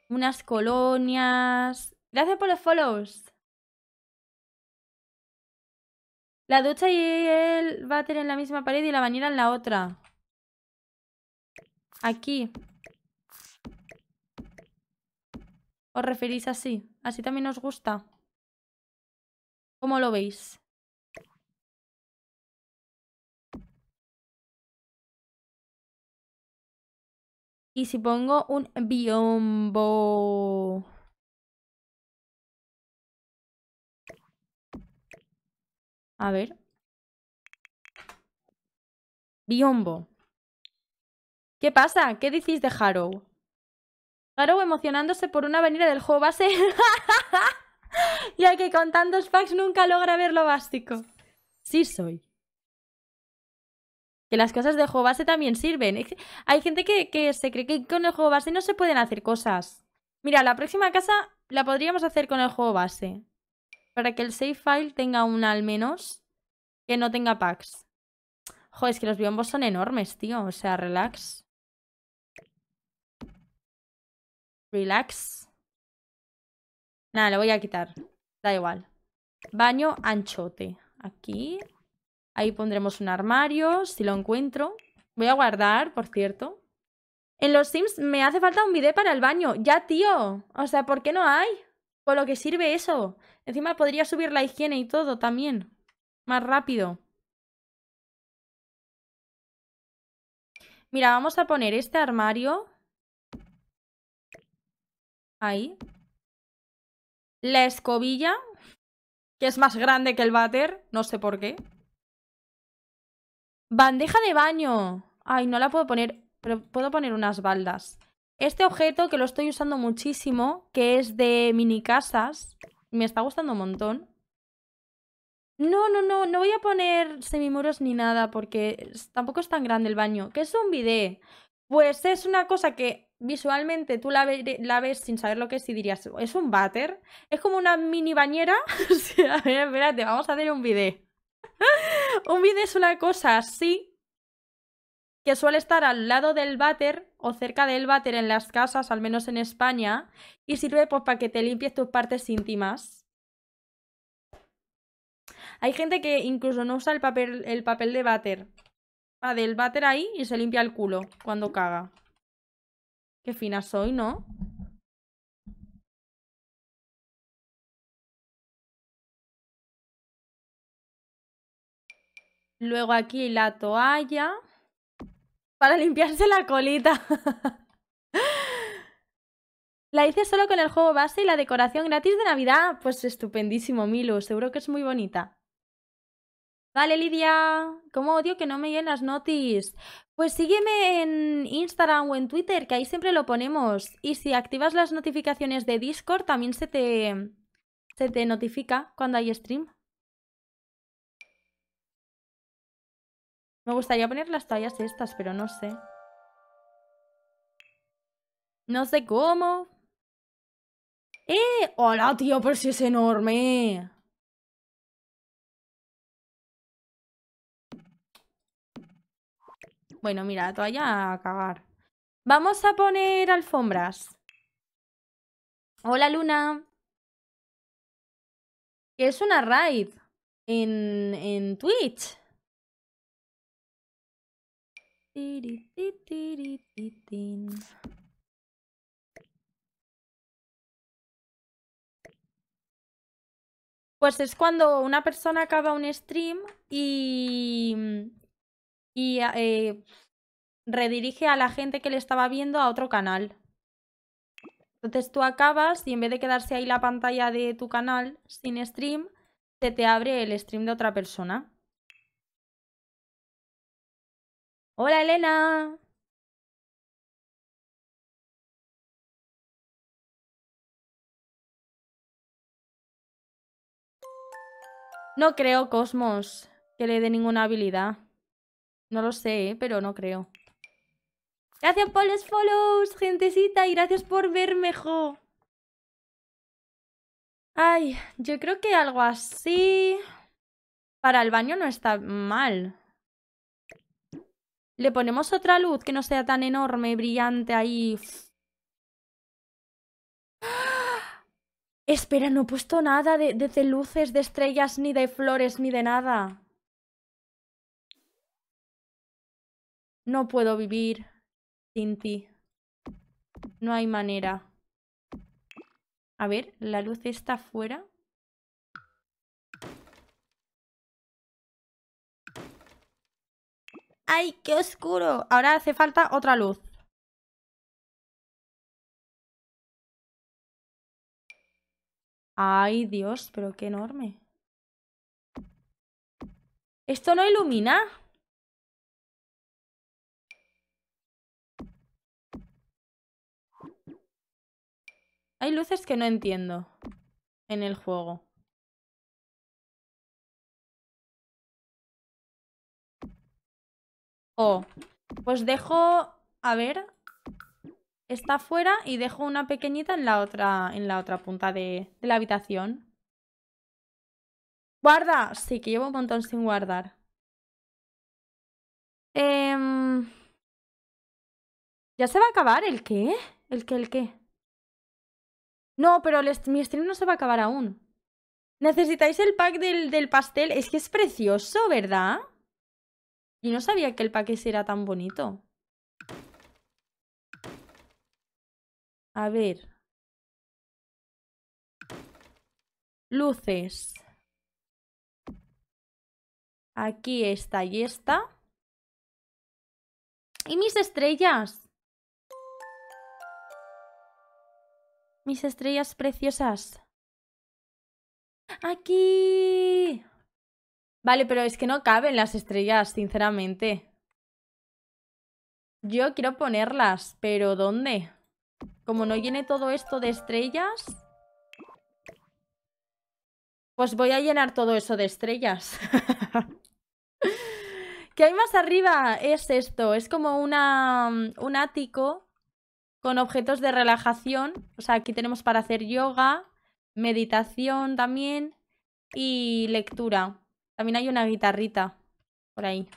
Unas colonias. Gracias por los follows. La ducha y el váter en la misma pared y la bañera en la otra. Aquí. ¿Os referís así? Así también os gusta. ¿Cómo lo veis? Y si pongo un biombo... A ver. Biombo. ¿Qué pasa? ¿Qué decís de Harrow? Harrow emocionándose por una avenida del juego base. ya que con tantos packs nunca logra ver lo básico. Sí soy. Que las cosas de juego base también sirven. Hay gente que, que se cree que con el juego base no se pueden hacer cosas. Mira, la próxima casa la podríamos hacer con el juego base para que el save file tenga una al menos que no tenga packs. Joder, es que los biombos son enormes, tío. O sea, relax. Relax. Nada, lo voy a quitar. Da igual. Baño anchote. Aquí. Ahí pondremos un armario, si lo encuentro. Voy a guardar, por cierto. En los Sims me hace falta un bidet para el baño. Ya, tío. O sea, ¿por qué no hay? Por lo que sirve eso. Encima podría subir la higiene y todo también. Más rápido. Mira, vamos a poner este armario. Ahí. La escobilla. Que es más grande que el váter. No sé por qué. Bandeja de baño. Ay, no la puedo poner. Pero puedo poner unas baldas. Este objeto que lo estoy usando muchísimo. Que es de mini casas me está gustando un montón. No, no, no, no voy a poner semimuros ni nada porque tampoco es tan grande el baño. ¿Qué es un bidé? Pues es una cosa que visualmente tú la, ves sin saber lo que es y dirías, es un váter, es como una mini bañera. a ver, espérate, vamos a hacer un bidé. un bidé es una cosa así, que suele estar al lado del váter o cerca del váter en las casas, al menos en España, y sirve pues, para que te limpies tus partes íntimas. Hay gente que incluso no usa el papel, el papel de váter. Va ah, del váter ahí y se limpia el culo cuando caga. Qué fina soy, ¿no? Luego aquí la toalla para limpiarse la colita. la hice solo con el juego base y la decoración gratis de Navidad. Pues estupendísimo, Milo. Seguro que es muy bonita. Vale, Lidia. ¿Cómo odio que no me lleguen las notis? Pues sígueme en Instagram o en Twitter, que ahí siempre lo ponemos. Y si activas las notificaciones de Discord, también se te, se te notifica cuando hay stream. Me gustaría poner las toallas estas, pero no sé. No sé cómo. ¡Eh! ¡Hola, tío! por si es enorme. Bueno, mira, toalla a cagar. Vamos a poner alfombras. Hola, Luna. es una raid en, en Twitch. Pues es cuando una persona acaba un stream y, y eh, redirige a la gente que le estaba viendo a otro canal. Entonces tú acabas y en vez de quedarse ahí la pantalla de tu canal sin stream, se te abre el stream de otra persona. Hola Elena. No creo, Cosmos, que le dé ninguna habilidad. No lo sé, ¿eh? pero no creo. Gracias por los follows, gentecita, y gracias por verme, jo. Ay, yo creo que algo así... Para el baño no está mal. Le ponemos otra luz que no sea tan enorme, y brillante ahí. ¡Ah! Espera, no he puesto nada de, de luces, de estrellas, ni de flores, ni de nada. No puedo vivir sin ti. No hay manera. A ver, la luz está afuera. ¡Ay, qué oscuro! Ahora hace falta otra luz. ¡Ay, Dios! Pero qué enorme. ¿Esto no ilumina? Hay luces que no entiendo en el juego. Oh, pues dejo... A ver... Está fuera y dejo una pequeñita en la otra, en la otra punta de, la habitación. ¡Guarda! Sí, que llevo un montón sin guardar. Em, ¿Ya se va a acabar el qué? ¿El qué? ¿El qué? No, pero mi stream no se va a acabar aún. ¿Necesitáis el pack del, del pastel? Es que es precioso, ¿verdad? Y no sabía que el paquete era tan bonito. A ver. Luces. Aquí está y está. ¡Y mis estrellas! Mis estrellas preciosas. ¡Aquí! Vale, pero es que no caben las estrellas, sinceramente. Yo quiero ponerlas, pero ¿dónde? Como no llene todo esto de estrellas... Pues voy a llenar todo eso de estrellas. ¿Qué hay más arriba? Es esto, es como un ático con objetos de relajación. O sea, aquí tenemos para hacer yoga, meditación también y lectura. También hay una guitarrita por ahí.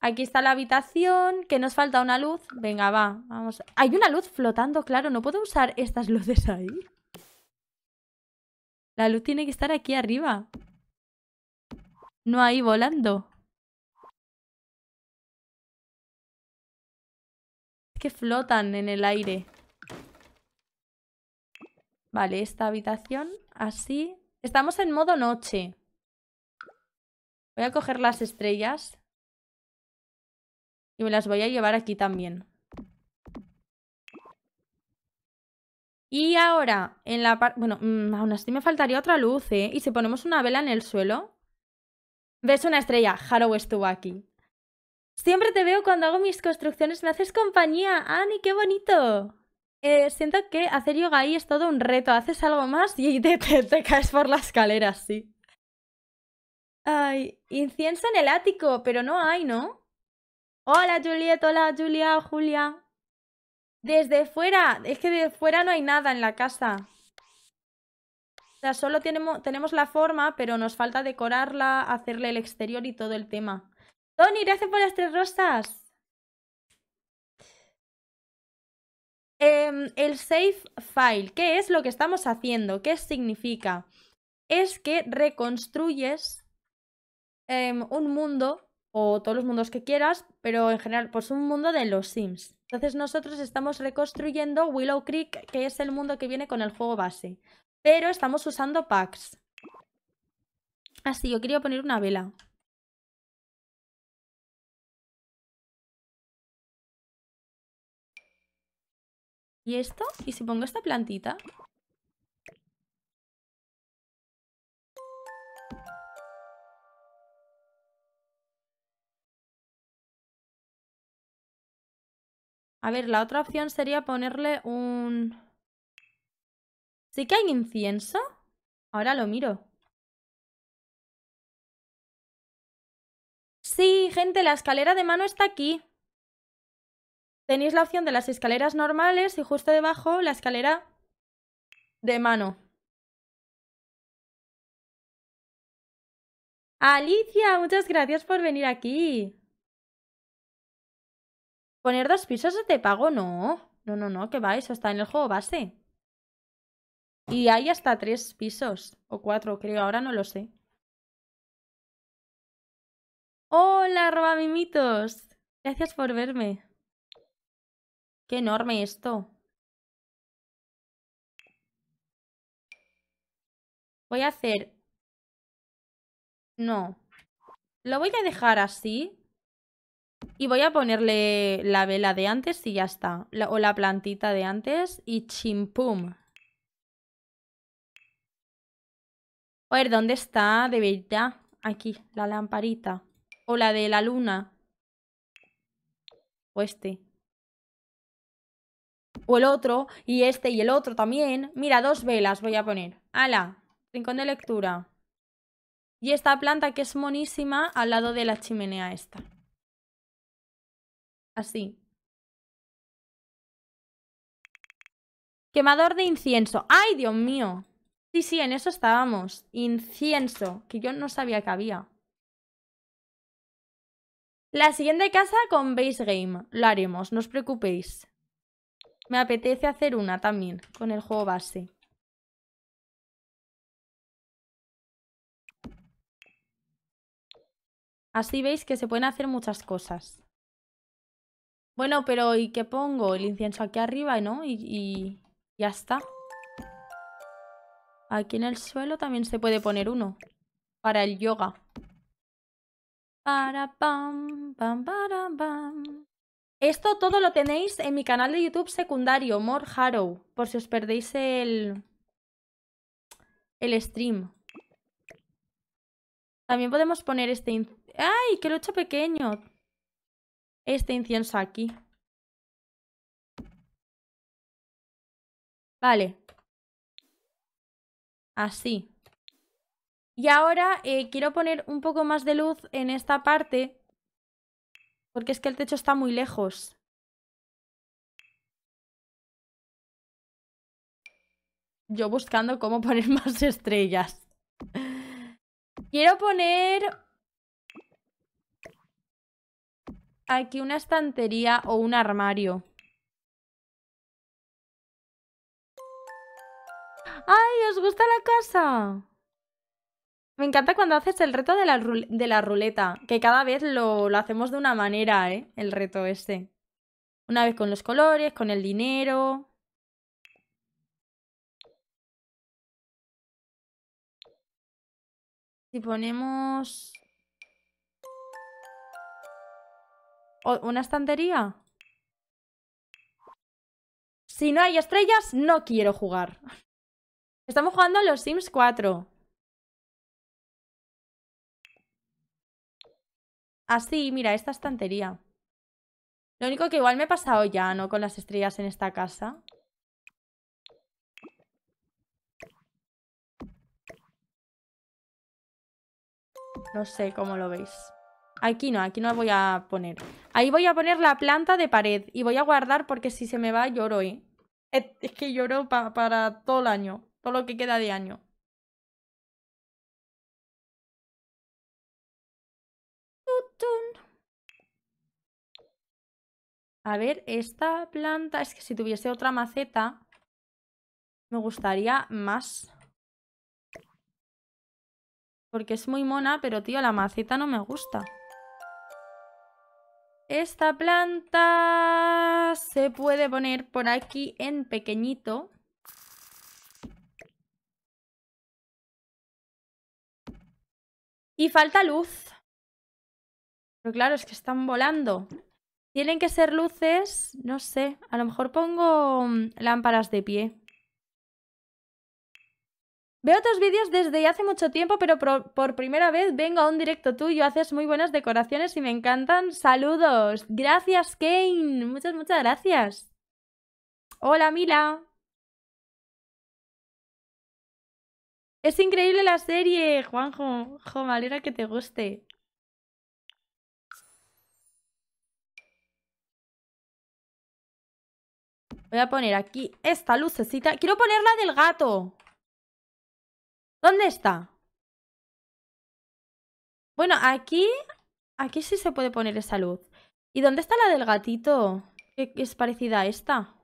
Aquí está la habitación, que nos falta una luz. Venga, va, vamos. Hay una luz flotando, claro, no puedo usar estas luces ahí. La luz tiene que estar aquí arriba. No ahí volando. Es que flotan en el aire. Vale, esta habitación, así. Estamos en modo noche. Voy a coger las estrellas. Y me las voy a llevar aquí también. Y ahora, en la parte... Bueno, mm, aún así me faltaría otra luz, ¿eh? Y si ponemos una vela en el suelo... Ves una estrella. Harrow estuvo aquí. Siempre te veo cuando hago mis construcciones. Me haces compañía. Ani, qué bonito. Eh, siento que hacer yoga ahí es todo un reto. Haces algo más y te, te, te caes por la escalera, sí incienso en el ático, pero no hay, ¿no? Hola, Julieta, hola, Julia, Julia. Desde fuera, es que de fuera no hay nada en la casa. O sea, solo tenemos, tenemos la forma, pero nos falta decorarla, hacerle el exterior y todo el tema. Tony, gracias por las tres rosas. Em, el save file, ¿qué es lo que estamos haciendo? ¿Qué significa? Es que reconstruyes Em, un mundo, o todos los mundos que quieras, pero en general, pues un mundo de los Sims. Entonces nosotros estamos reconstruyendo Willow Creek, que es el mundo que viene con el juego base. Pero estamos usando packs. Así, ah, yo quería poner una vela. ¿Y esto? ¿Y si pongo esta plantita? A ver, la otra opción sería ponerle un... ¿Sí que hay incienso? Ahora lo miro. Sí, gente, la escalera de mano está aquí. Tenéis la opción de las escaleras normales y justo debajo la escalera de mano. Alicia, muchas gracias por venir aquí. Poner dos pisos te pago, no. No, no, no, que va, eso está en el juego base. Y hay hasta tres pisos, o cuatro, creo, ahora no lo sé. Hola, arroba mimitos. Gracias por verme. Qué enorme esto. Voy a hacer... No. Lo voy a dejar así. Y voy a ponerle la vela de antes y ya está. o la plantita de antes y chimpum. A ver, ¿dónde está de verdad? Aquí, la lamparita. O la de la luna. O este. O el otro. Y este y el otro también. Mira, dos velas voy a poner. Ala, rincón de lectura. Y esta planta que es monísima al lado de la chimenea esta. Así. Quemador de incienso. ¡Ay, Dios mío! Sí, sí, en eso estábamos. Incienso, que yo no sabía que había. La siguiente casa con base game. Lo haremos, no os preocupéis. Me apetece hacer una también, con el juego base. Así veis que se pueden hacer muchas cosas. Bueno, pero ¿y qué pongo? El incienso aquí arriba, ¿no? Y, ya está. Aquí en el suelo también se puede poner uno. Para el yoga. Para pam, pam, para pam. Esto todo lo tenéis en mi canal de YouTube secundario, More Harrow, por si os perdéis el, el stream. También podemos poner este... ¡Ay, qué lo he hecho pequeño! este incienso aquí. Vale. Así. Y ahora eh, quiero poner un poco más de luz en esta parte. Porque es que el techo está muy lejos. Yo buscando cómo poner más estrellas. Quiero poner aquí una estantería o un armario. ¡Ay, os gusta la casa! Me encanta cuando haces el reto de la, ruleta, que cada vez lo, lo, hacemos de una manera, ¿eh? El reto este. Una vez con los colores, con el dinero... Si ponemos... ¿Una estantería? Si no hay estrellas, no quiero jugar. Estamos jugando a los Sims 4. Así, ah, mira, esta estantería. Lo único que igual me he pasado ya, ¿no? Con las estrellas en esta casa. No sé cómo lo veis. Aquí no, aquí no la voy a poner. Ahí voy a poner la planta de pared y voy a guardar porque si se me va lloro, ¿eh? Es, que lloro para todo el año, todo lo que queda de año. A ver, esta planta, es que si tuviese otra maceta, me gustaría más. Porque es muy mona, pero tío, la maceta no me gusta. Esta planta se puede poner por aquí en pequeñito. Y falta luz. Pero claro, es que están volando. Tienen que ser luces, no sé, a lo mejor pongo mm, lámparas de pie. Veo otros vídeos desde hace mucho tiempo, pero por, primera vez vengo a un directo tuyo. Haces muy buenas decoraciones y me encantan. Saludos. Gracias, Kane. Muchas, muchas gracias. Hola, Mila. Es increíble la serie, Juanjo. Jo, que te guste. Voy a poner aquí esta lucecita. Quiero ponerla del gato. ¿Dónde está? Bueno, aquí... Aquí sí se puede poner esa luz. ¿Y dónde está la del gatito? Que es parecida a esta.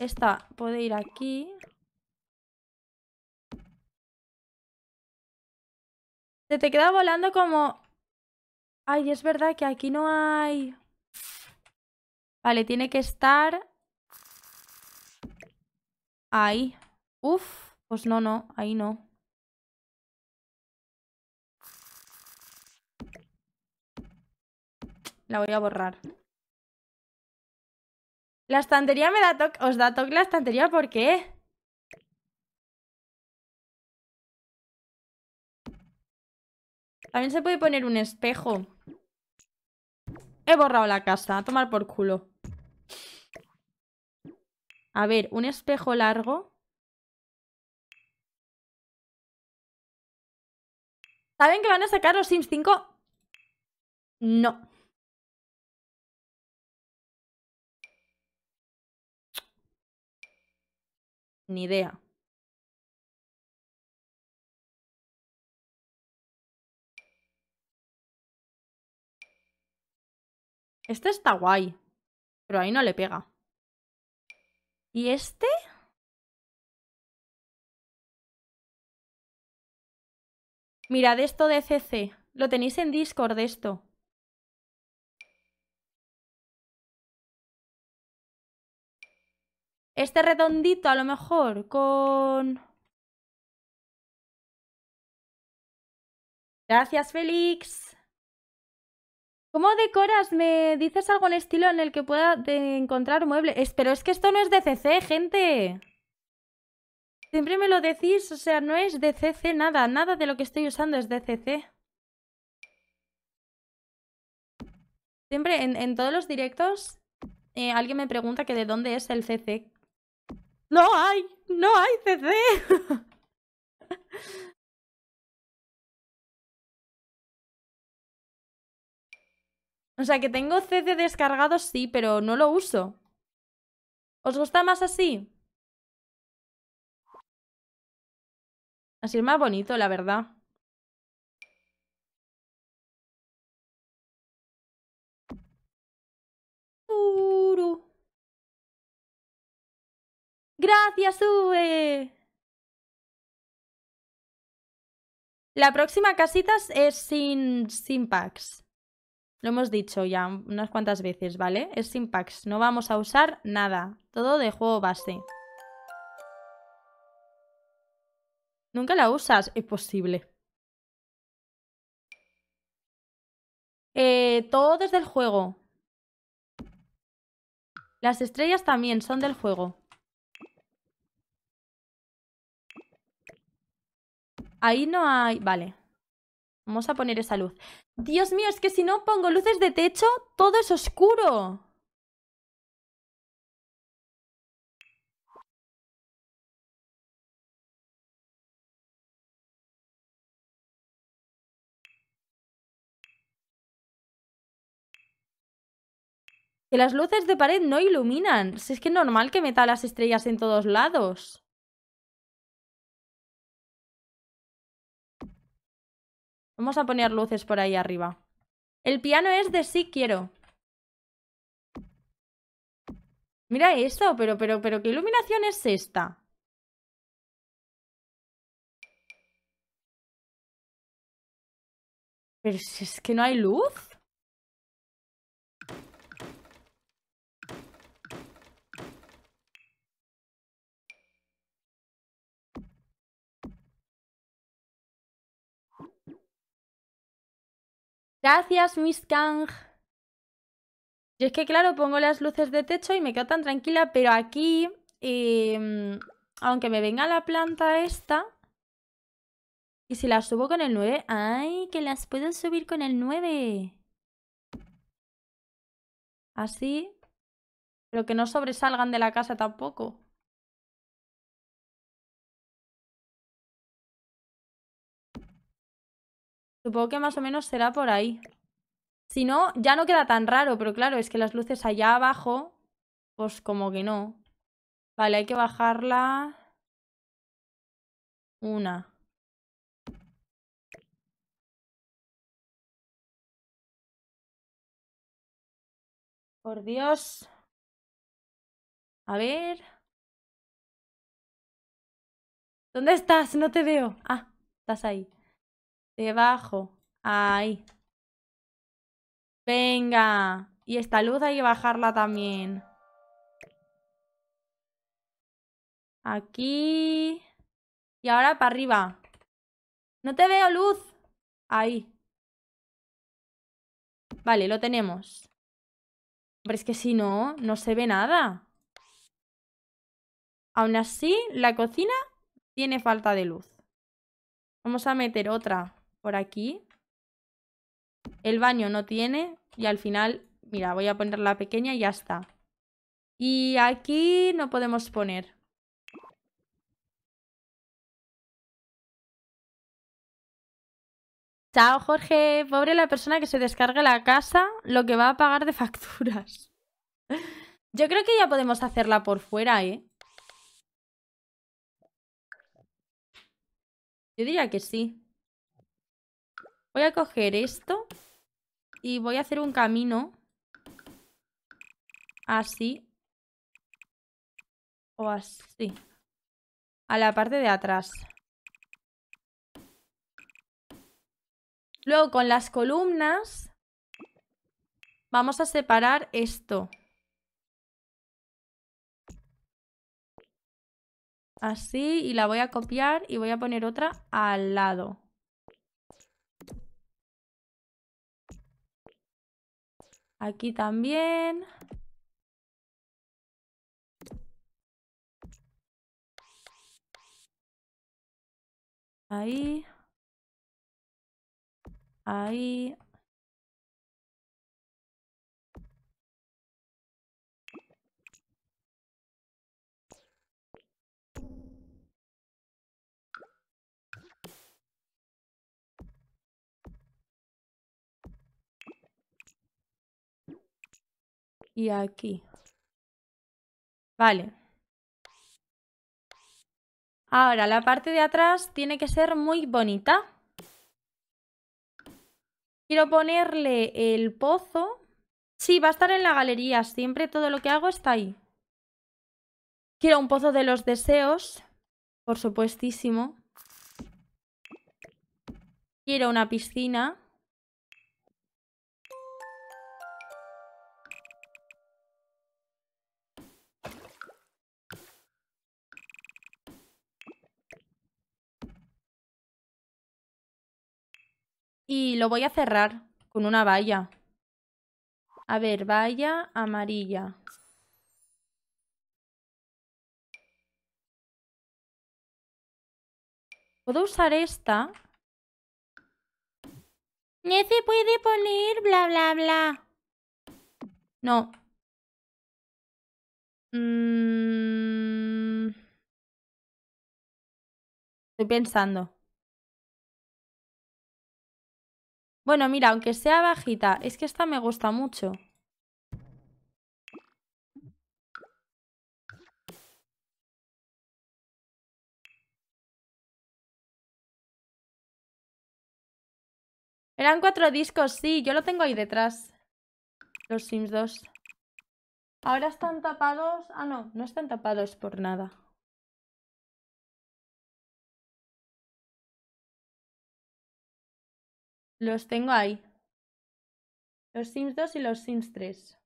Esta puede ir aquí. Se te queda volando como... Ay, es verdad que aquí no hay... Vale, tiene que estar... Ahí. Uf, pues no, no, ahí no. La voy a borrar. La estantería me da toque. Os da toque la estantería, ¿por qué? También se puede poner un espejo. He borrado la casa. A tomar por culo. A ver, un espejo largo. ¿Saben que van a sacar los Sims 5? No. Ni idea. Este está guay, pero ahí no le pega. ¿Y este? Mirad esto de CC. Lo tenéis en Discord esto. Este redondito a lo mejor con... Gracias, Félix. ¿Cómo decoras? ¿Me dices algo en estilo en el que pueda encontrar muebles? Pero es que esto no es de CC, gente. Siempre me lo decís, o sea, no es DCC nada, nada de lo que estoy usando es DCC. Siempre en, todos los directos eh, alguien me pregunta que de dónde es el CC. ¡No hay! ¡No hay CC! o sea, que tengo CC descargado sí, pero no lo uso. ¿Os gusta más así? es más bonito, la verdad. Gracias, sube. La próxima casita es sin, sin packs. Lo hemos dicho ya unas cuantas veces, ¿vale? Es sin packs. No vamos a usar nada. Todo de juego base. Nunca la usas. Es posible. Eh, todo es del juego. Las estrellas también son del juego. Ahí no hay... Vale. Vamos a poner esa luz. Dios mío, es que si no pongo luces de techo, todo es oscuro. Que las luces de pared no iluminan. Si es que es normal que meta las estrellas en todos lados. Vamos a poner luces por ahí arriba. El piano es de sí quiero. Mira esto, pero, pero, pero, ¿qué iluminación es esta? Pero si es que no hay luz. Gracias, Miss Kang. Yo es que, claro, pongo las luces de techo y me quedo tan tranquila, pero aquí, em, aunque me venga la planta esta, y si las subo con el 9, ¡ay! Que las puedo subir con el 9. Así, pero que no sobresalgan de la casa tampoco. Supongo que más o menos será por ahí. Si no, ya no queda tan raro, pero claro, es que las luces allá abajo, pues como que no. Vale, hay que bajarla. Una. Por Dios. A ver. ¿Dónde estás? No te veo. Ah, estás ahí. Debajo. Ahí. Venga. Y esta luz hay que bajarla también. Aquí. Y ahora para arriba. No te veo luz. Ahí. Vale, lo tenemos. Pero es que si no, no se ve nada. Aún así, la cocina tiene falta de luz. Vamos a meter otra por aquí. El baño no tiene y al final, mira, voy a poner la pequeña y ya está. Y aquí no podemos poner. Chao, Jorge. Pobre la persona que se descargue la casa, lo que va a pagar de facturas. Yo creo que ya podemos hacerla por fuera, ¿eh? Yo diría que sí. Voy a coger esto y voy a hacer un camino así o así a la parte de atrás. Luego con las columnas vamos a separar esto. Así y la voy a copiar y voy a poner otra al lado. Aquí también. Ahí. Ahí. y aquí. Vale. Ahora, la parte de atrás tiene que ser muy bonita. Quiero ponerle el pozo. Sí, va a estar en la galería. Siempre todo lo que hago está ahí. Quiero un pozo de los deseos. Por supuestísimo. Quiero una piscina. Y lo voy a cerrar con una valla. A ver, valla amarilla. ¿Puedo usar esta? ¿Y se puede poner bla bla bla. No. Mm. Estoy pensando. Bueno, mira, aunque sea bajita, es que esta me gusta mucho. Eran cuatro discos, sí, yo lo tengo ahí detrás. Los Sims 2. Ahora están tapados... Ah, no, no están tapados por nada. Los tengo ahí. Los Sims 2 y los Sims 3.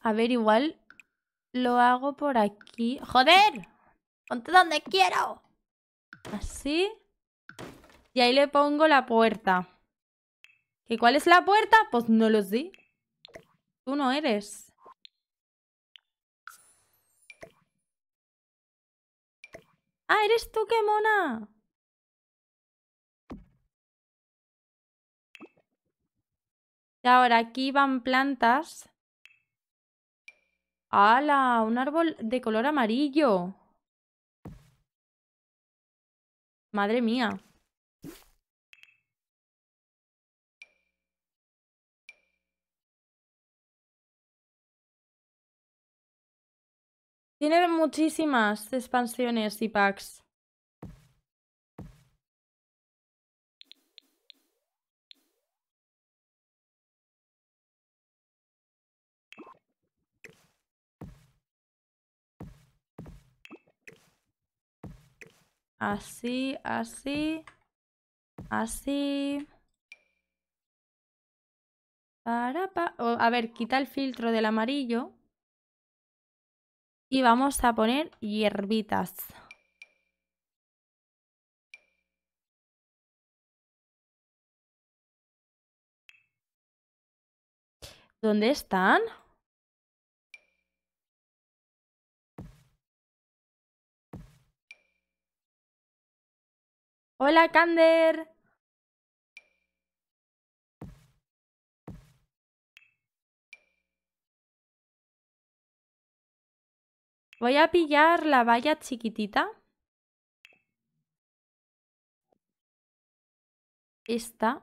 A ver, igual lo hago por aquí. ¡Joder! ¡Ponte donde quiero! Así. Y ahí le pongo la puerta. ¿Y cuál es la puerta? Pues no lo sé. Tú no eres. ¡Ah, eres tú, qué mona! Y ahora aquí van plantas. ¡Hala! Un árbol de color amarillo. Madre mía. Tiene muchísimas expansiones y packs. Así, así, así. Para, pa... a ver, quita el filtro del amarillo. Y vamos a poner hierbitas. ¿Dónde están? Hola, Cander! Voy a pillar la valla chiquitita. Esta.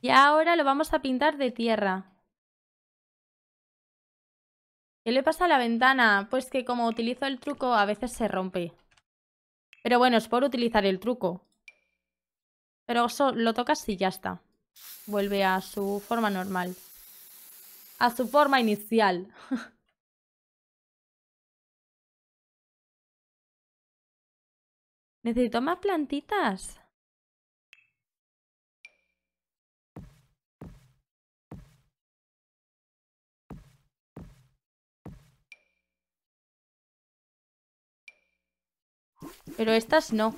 Y ahora lo vamos a pintar de tierra. ¿Qué le pasa a la ventana? Pues que como utilizo el truco a veces se rompe. Pero bueno, es por utilizar el truco. Pero eso lo tocas y ya está. Vuelve a su forma normal. A su forma inicial. Necesito más plantitas. Pero estas no.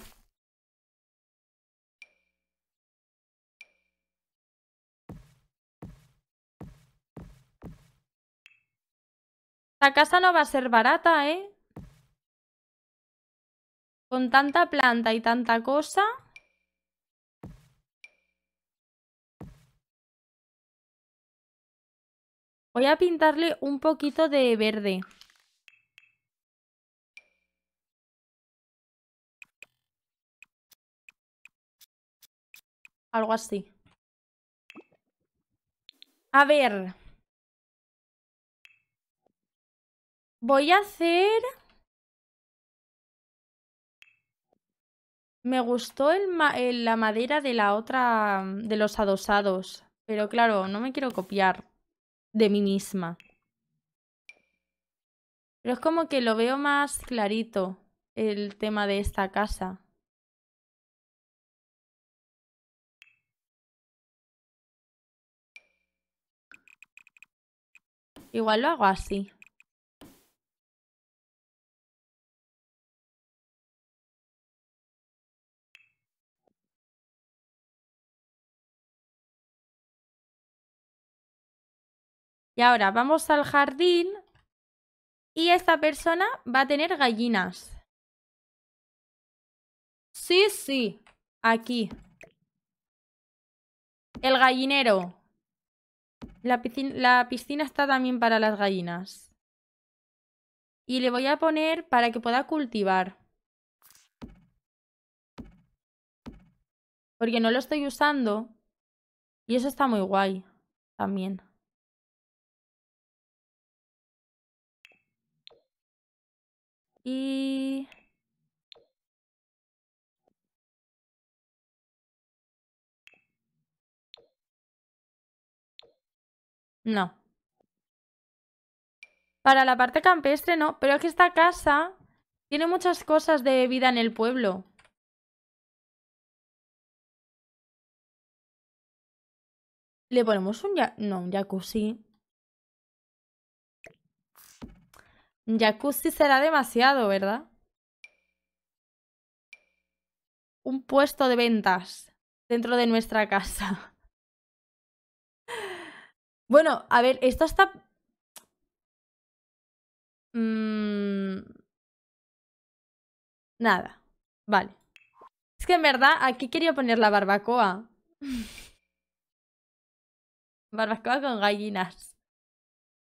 La casa no va a ser barata, ¿eh? Con tanta planta y tanta cosa... Voy a pintarle un poquito de verde. Algo así. A ver... Voy a hacer... Me gustó la madera de la otra... de los adosados. Pero claro, no me quiero copiar de mí misma. Pero es como que lo veo más clarito el tema de esta casa. Igual lo hago así. Y ahora vamos al jardín y esta persona va a tener gallinas. Sí, sí, aquí. El gallinero. La piscina, está también para las gallinas. Y le voy a poner para que pueda cultivar. Porque no lo estoy usando. Y eso está muy guay también. Y... No. Para la parte campestre no, pero es que esta casa tiene muchas cosas de vida en el pueblo. Le ponemos un ya... No, un jacuzzi. Jacuzzi será demasiado, ¿verdad? Un puesto de ventas dentro de nuestra casa. Bueno, a ver, esto está... Mm. Nada, vale. Es que en verdad aquí quería poner la barbacoa. barbacoa con gallinas.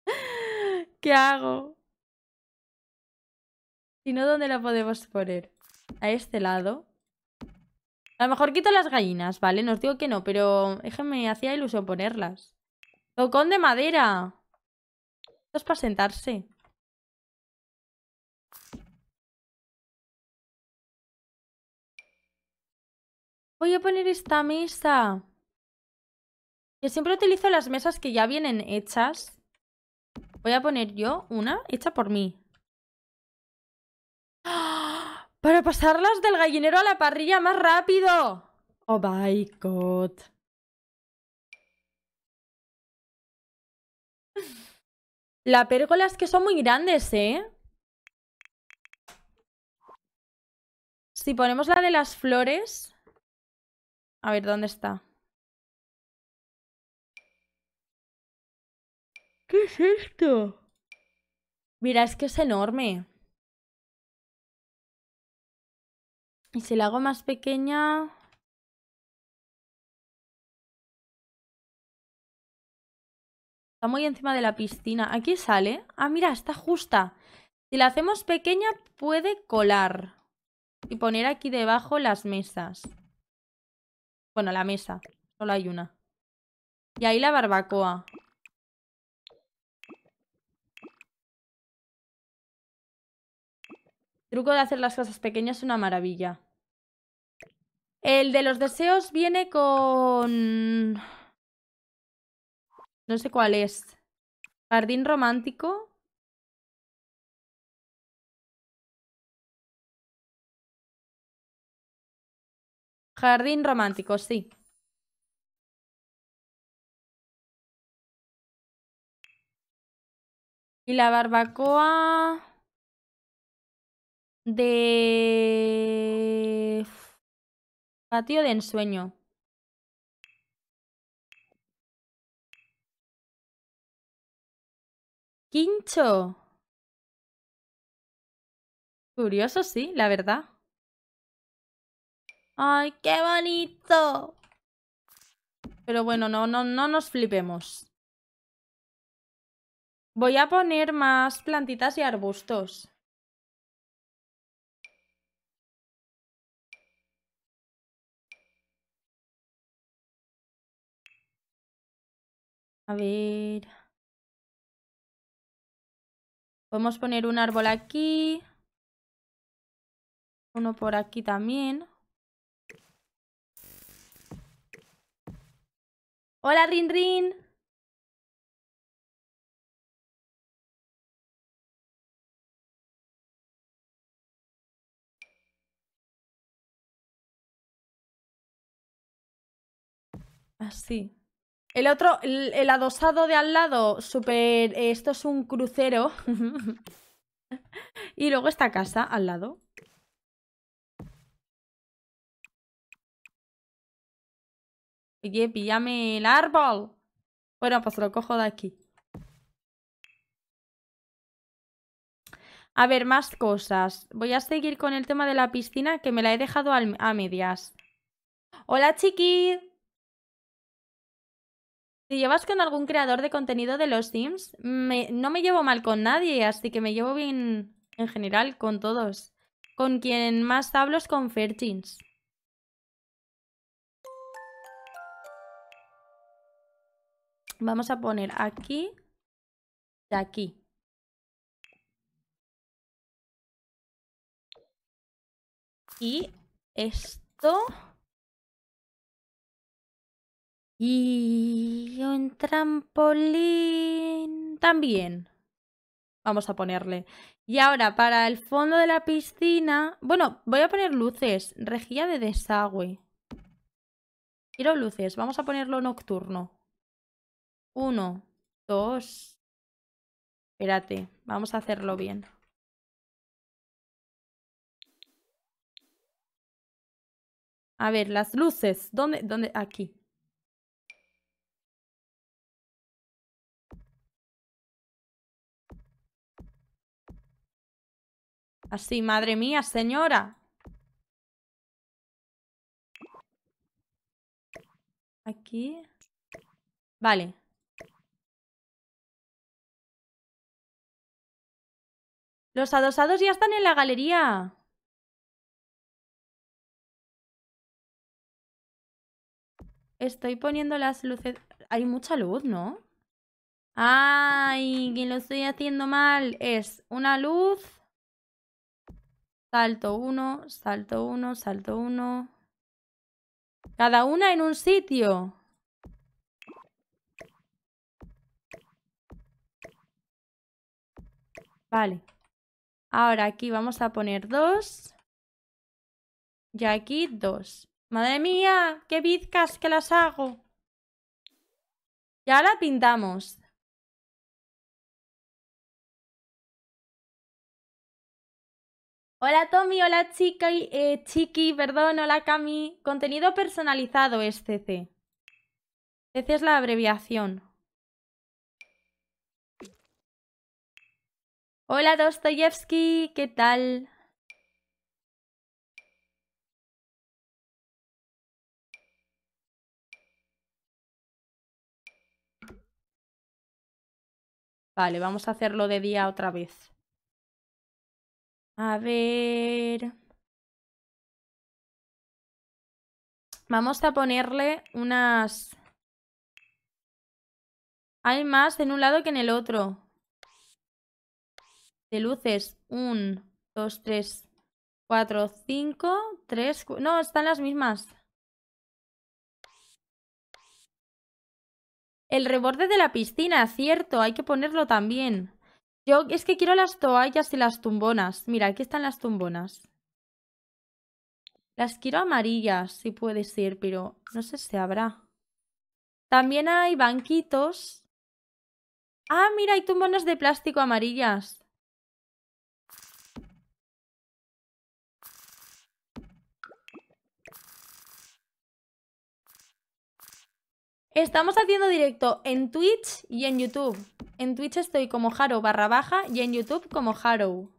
¿Qué hago? Si no, ¿dónde la podemos poner? A este lado. A lo mejor quito las gallinas, ¿vale? No os digo que no, pero déjenme hacía ilusión ponerlas. Tocón de madera. Esto es para sentarse. Voy a poner esta mesa. Yo siempre utilizo las mesas que ya vienen hechas. Voy a poner yo una hecha por mí. ¡Para pasarlas del gallinero a la parrilla más rápido! ¡Oh, my God! La pérgola es que son muy grandes, ¿eh? Si ponemos la de las flores... A ver, ¿dónde está? ¿Qué es esto? Mira, es que es enorme. Y si la hago más pequeña... Está muy encima de la piscina. Aquí sale. Ah, mira, está justa. Si la hacemos pequeña, puede colar. Y poner aquí debajo las mesas. Bueno, la mesa. Solo hay una. Y ahí la barbacoa. truco de hacer las cosas pequeñas es una maravilla. El de los deseos viene con... No sé cuál es. Jardín romántico. Jardín romántico, sí. Y la barbacoa de... Patio de ensueño. Quincho. Curioso, sí, la verdad. ¡Ay, qué bonito! Pero bueno, no, no, no nos flipemos. Voy a poner más plantitas y arbustos. A ver... Podemos poner un árbol aquí. Uno por aquí también. Hola, Rin Rin. Así. Ah, el otro, el, adosado de al lado, súper... Eh, esto es un crucero. y luego esta casa al lado. Oye, píllame el árbol. Bueno, pues lo cojo de aquí. A ver, más cosas. Voy a seguir con el tema de la piscina que me la he dejado a medias. Hola, chiqui. Si llevas con algún creador de contenido de los teams, no me llevo mal con nadie, así que me llevo bien en general con todos. Con quien más hablo es con Ferchins. Vamos a poner aquí de aquí. Y esto... Y un trampolín también. Vamos a ponerle. Y ahora para el fondo de la piscina... Bueno, voy a poner luces. Rejilla de desagüe. Quiero luces. Vamos a ponerlo nocturno. Uno, dos... Espérate, vamos a hacerlo bien. A ver, las luces. ¿Dónde? ¿Dónde? Aquí. Así, madre mía, señora. Aquí. Vale. Los adosados ya están en la galería. Estoy poniendo las luces... Hay mucha luz, ¿no? ¡Ay! Que lo estoy haciendo mal. Es una luz... Salto uno, salto uno, salto uno. Cada una en un sitio. Vale. Ahora aquí vamos a poner dos. Y aquí dos. ¡Madre mía! ¡Qué bizcas que las hago! Ya la pintamos. Hola Tommy, hola chica, eh, Chiqui, perdón, hola Cami. Contenido personalizado es CC. CC es la abreviación. Hola Dostoyevsky, ¿qué tal? Vale, vamos a hacerlo de día otra vez. A ver. Vamos a ponerle unas... Hay más en un lado que en el otro. De luces. Un, dos, tres, cuatro, cinco, tres... no, están las mismas. El reborde de la piscina, cierto. Hay que ponerlo también. Yo es que quiero las toallas y las tumbonas. Mira, aquí están las tumbonas. Las quiero amarillas, si puede ser, pero no sé si habrá. También hay banquitos. Ah, mira, hay tumbonas de plástico amarillas. Estamos haciendo directo en Twitch y en YouTube. En Twitch estoy como Haro barra baja y en YouTube como Haro.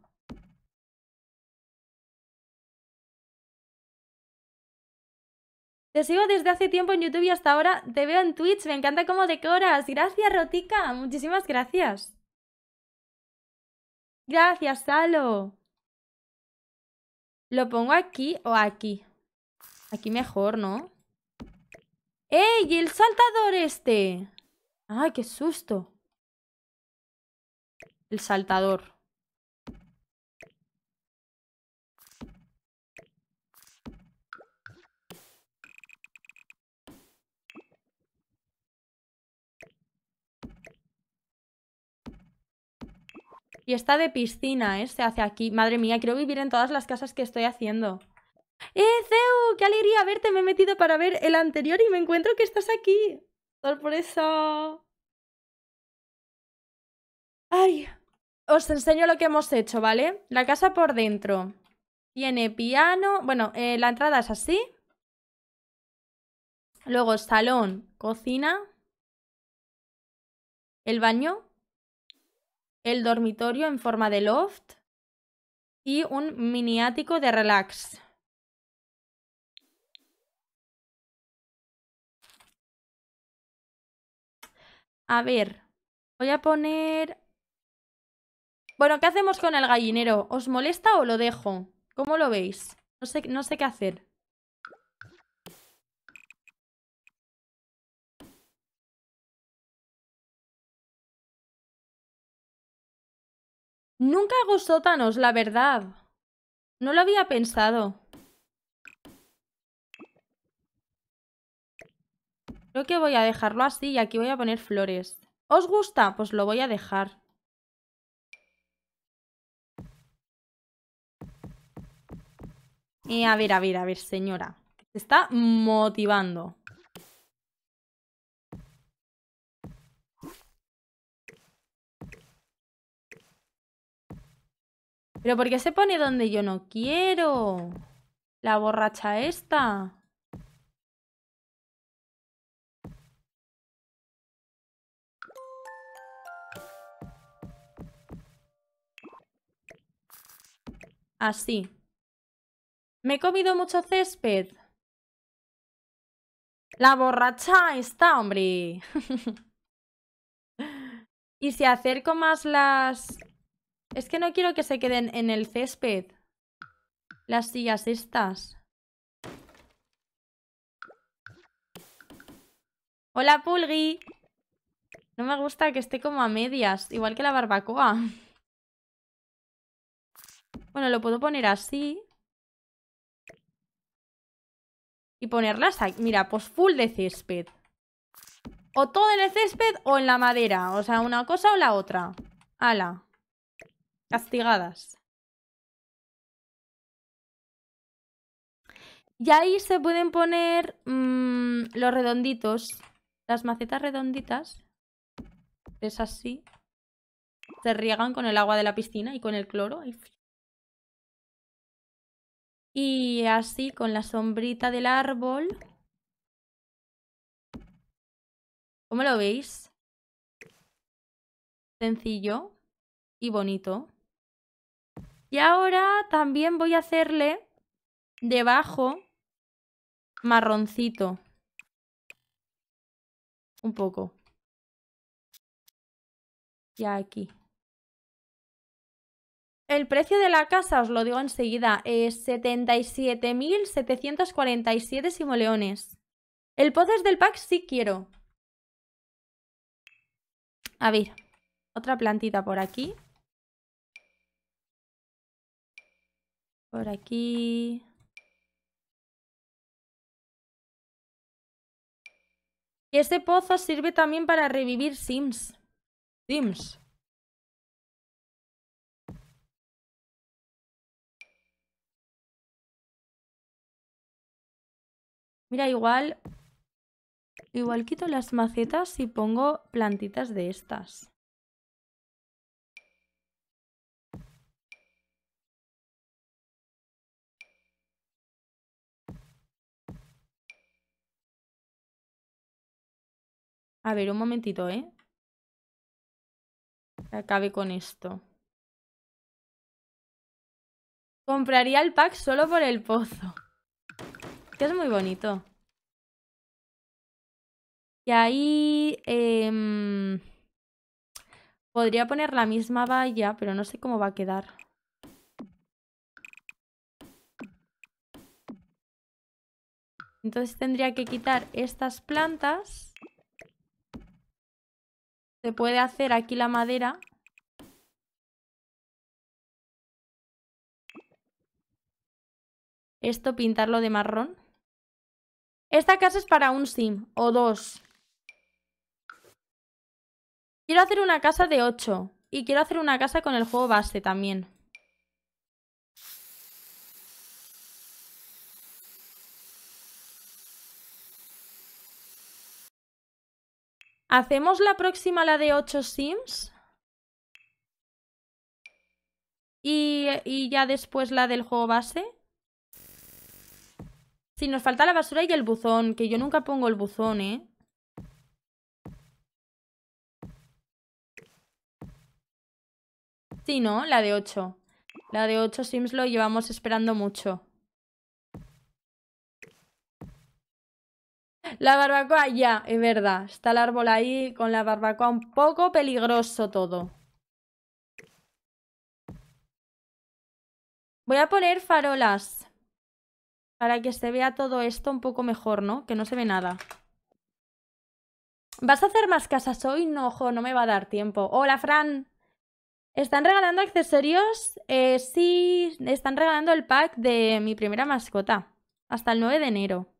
Te sigo desde hace tiempo en YouTube y hasta ahora te veo en Twitch. Me encanta cómo decoras. Gracias, Rotica. Muchísimas gracias. Gracias, Salo. ¿Lo pongo aquí o aquí? Aquí mejor, ¿no? ¡Ey! ¡El saltador este! ¡Ay, qué susto! El saltador. Y está de piscina, ¿eh? Se hace aquí. Madre mía, quiero vivir en todas las casas que estoy haciendo. ¡Eh, Zeu! ¡Qué alegría verte! Me he metido para ver el anterior y me encuentro que estás aquí. ¡Sorpresa! ¡Ay! os enseño lo que hemos hecho, ¿vale? La casa por dentro. Tiene piano. Bueno, eh, la entrada es así. Luego salón, cocina. El baño. El dormitorio en forma de loft. Y un mini ático de relax. A ver, voy a poner bueno, ¿qué hacemos con el gallinero? ¿Os molesta o lo dejo? ¿Cómo lo veis? No sé, no sé qué hacer. Nunca hago sótanos, la verdad. No lo había pensado. Creo que voy a dejarlo así y aquí voy a poner flores. ¿Os gusta? Pues lo voy a dejar. a ver, a ver, a ver, señora. Se está motivando. ¿Pero por qué se pone donde yo no quiero? La borracha esta. Así. ¿Me he comido mucho césped? La borracha está, hombre. y si acerco más las... Es que no quiero que se queden en el césped. Las sillas estas. Hola, Pulgui. No me gusta que esté como a medias, igual que la barbacoa. Bueno, lo puedo poner así. y ponerlas ahí. Mira, pues full de césped. O todo en el césped o en la madera. O sea, una cosa o la otra. Ala. Castigadas. Y ahí se pueden poner mm, los redonditos. Las macetas redonditas. Es así. Se riegan con el agua de la piscina y con el cloro. Y así con la sombrita del árbol. ¿Cómo lo veis? Sencillo y bonito. Y ahora también voy a hacerle debajo marroncito. Un poco. Ya aquí. El precio de la casa, os lo digo enseguida, es 77.747 simoleones. El pozo es del pack sí quiero. A ver, otra plantita por aquí. Por aquí. Y este pozo sirve también para revivir Sims. Sims. Mira, igual... Igual quito las macetas y pongo plantitas de estas. A ver, un momentito, ¿eh? Acabe con esto. Compraría el pack solo por el pozo es muy bonito. Y ahí em, podría poner la misma valla, pero no sé cómo va a quedar. Entonces tendría que quitar estas plantas. Se puede hacer aquí la madera. Esto pintarlo de marrón. Esta casa es para un sim o dos. Quiero hacer una casa de ocho. y quiero hacer una casa con el juego base también. ¿Hacemos la próxima la de 8 sims? Y, y ya después la del juego base. Si nos falta la basura y el buzón, que yo nunca pongo el buzón, ¿eh? Sí, ¿no? La de 8. La de 8 Sims lo llevamos esperando mucho. La barbacoa ya, es verdad. Está el árbol ahí con la barbacoa un poco peligroso todo. Voy a poner farolas. Para que se vea todo esto un poco mejor, ¿no? Que no se ve nada. ¿Vas a hacer más casas hoy? No, ojo, no me va a dar tiempo. Hola, Fran. ¿Están regalando accesorios? Eh, sí, están regalando el pack de mi primera mascota. Hasta el 9 de enero.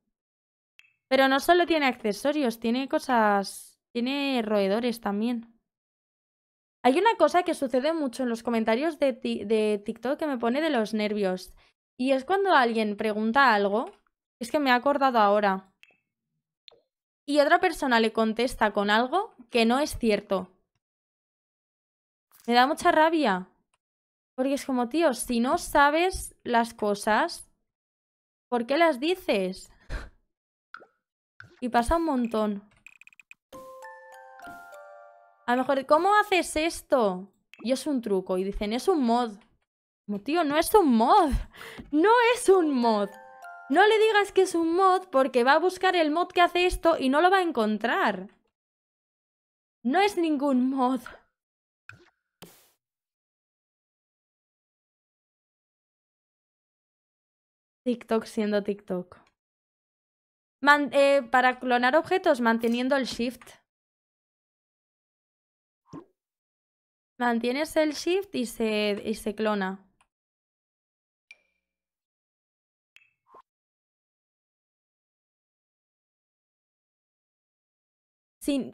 Pero no solo tiene accesorios, tiene cosas... Tiene roedores también. Hay una cosa que sucede mucho en los comentarios de, de TikTok que me pone de los nervios. Y es cuando alguien pregunta algo, es que me ha acordado ahora, y otra persona le contesta con algo que no es cierto. Me da mucha rabia. Porque es como, tío, si no sabes las cosas, ¿por qué las dices? Y pasa un montón. A lo mejor, ¿cómo haces esto? Y es un truco. Y dicen, es un mod tío, no es un mod. No es un mod. No le digas que es un mod porque va a buscar el mod que hace esto y no lo va a encontrar. No es ningún mod. TikTok siendo TikTok. Eh, para clonar objetos, manteniendo el shift. Mantienes el shift y y se clona.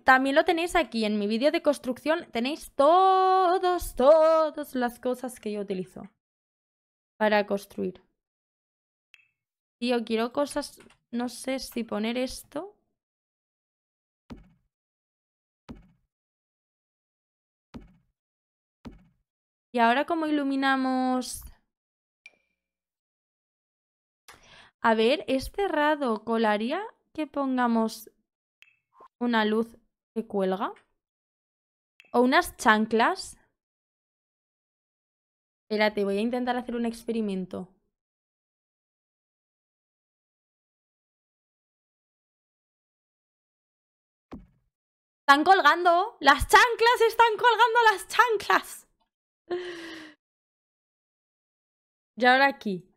también lo tenéis aquí en mi vídeo de construcción. Tenéis todos, todas las cosas que yo utilizo para construir. Yo quiero cosas... No sé si poner esto. Y ahora como iluminamos... A ver, es cerrado. ¿Colaría que pongamos una luz que cuelga o unas chanclas. Espérate, voy a intentar hacer un experimento. Están colgando, las chanclas están colgando las chanclas. Y ahora aquí.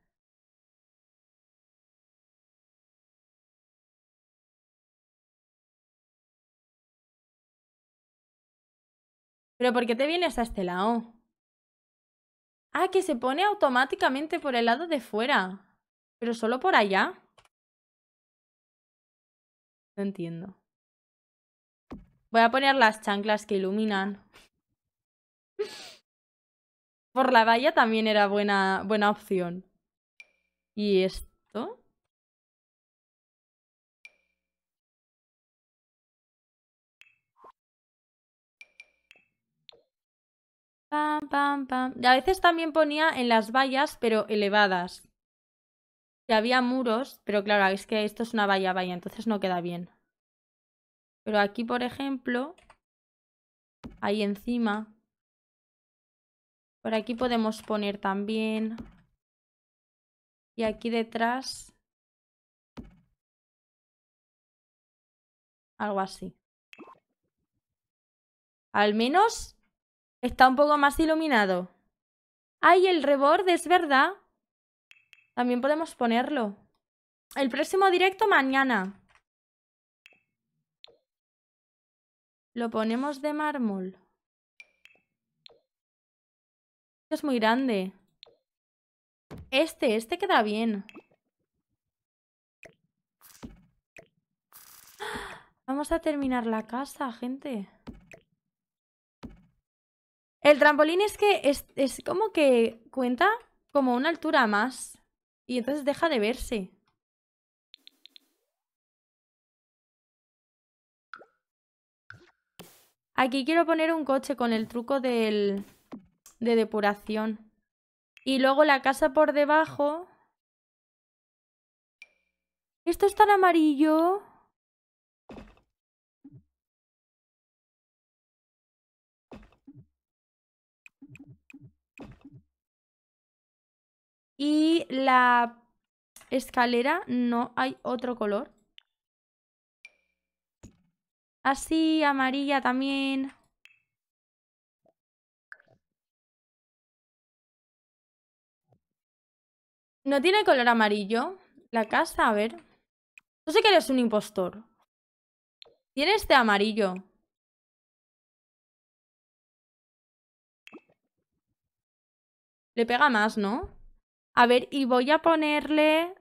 ¿Pero por qué te vienes a este lado? Ah, que se pone automáticamente por el lado de fuera. Pero solo por allá. No entiendo. Voy a poner las chanclas que iluminan. por la valla también era buena, buena opción. ¿Y esto? Pam, pam, A veces también ponía en las vallas, pero elevadas. Que había muros, pero claro, es que esto es una valla, valla, entonces no queda bien. Pero aquí, por ejemplo, ahí encima. Por aquí podemos poner también. Y aquí detrás. Algo así. Al menos Está un poco más iluminado. ¡Ay, el reborde, es verdad! También podemos ponerlo. El próximo directo mañana. Lo ponemos de mármol. Es muy grande. Este, este queda bien. ¡Ah! Vamos a terminar la casa, gente. El trampolín es que es, como que cuenta como una altura más. Y entonces deja de verse. Aquí quiero poner un coche con el truco del, de depuración. Y luego la casa por debajo. ¿Esto es tan amarillo? Y la escalera no hay otro color. Así, amarilla también. No tiene color amarillo. La casa, a ver. Yo sé que eres un impostor. Tiene este amarillo. Le pega más, ¿no? A ver, y voy a ponerle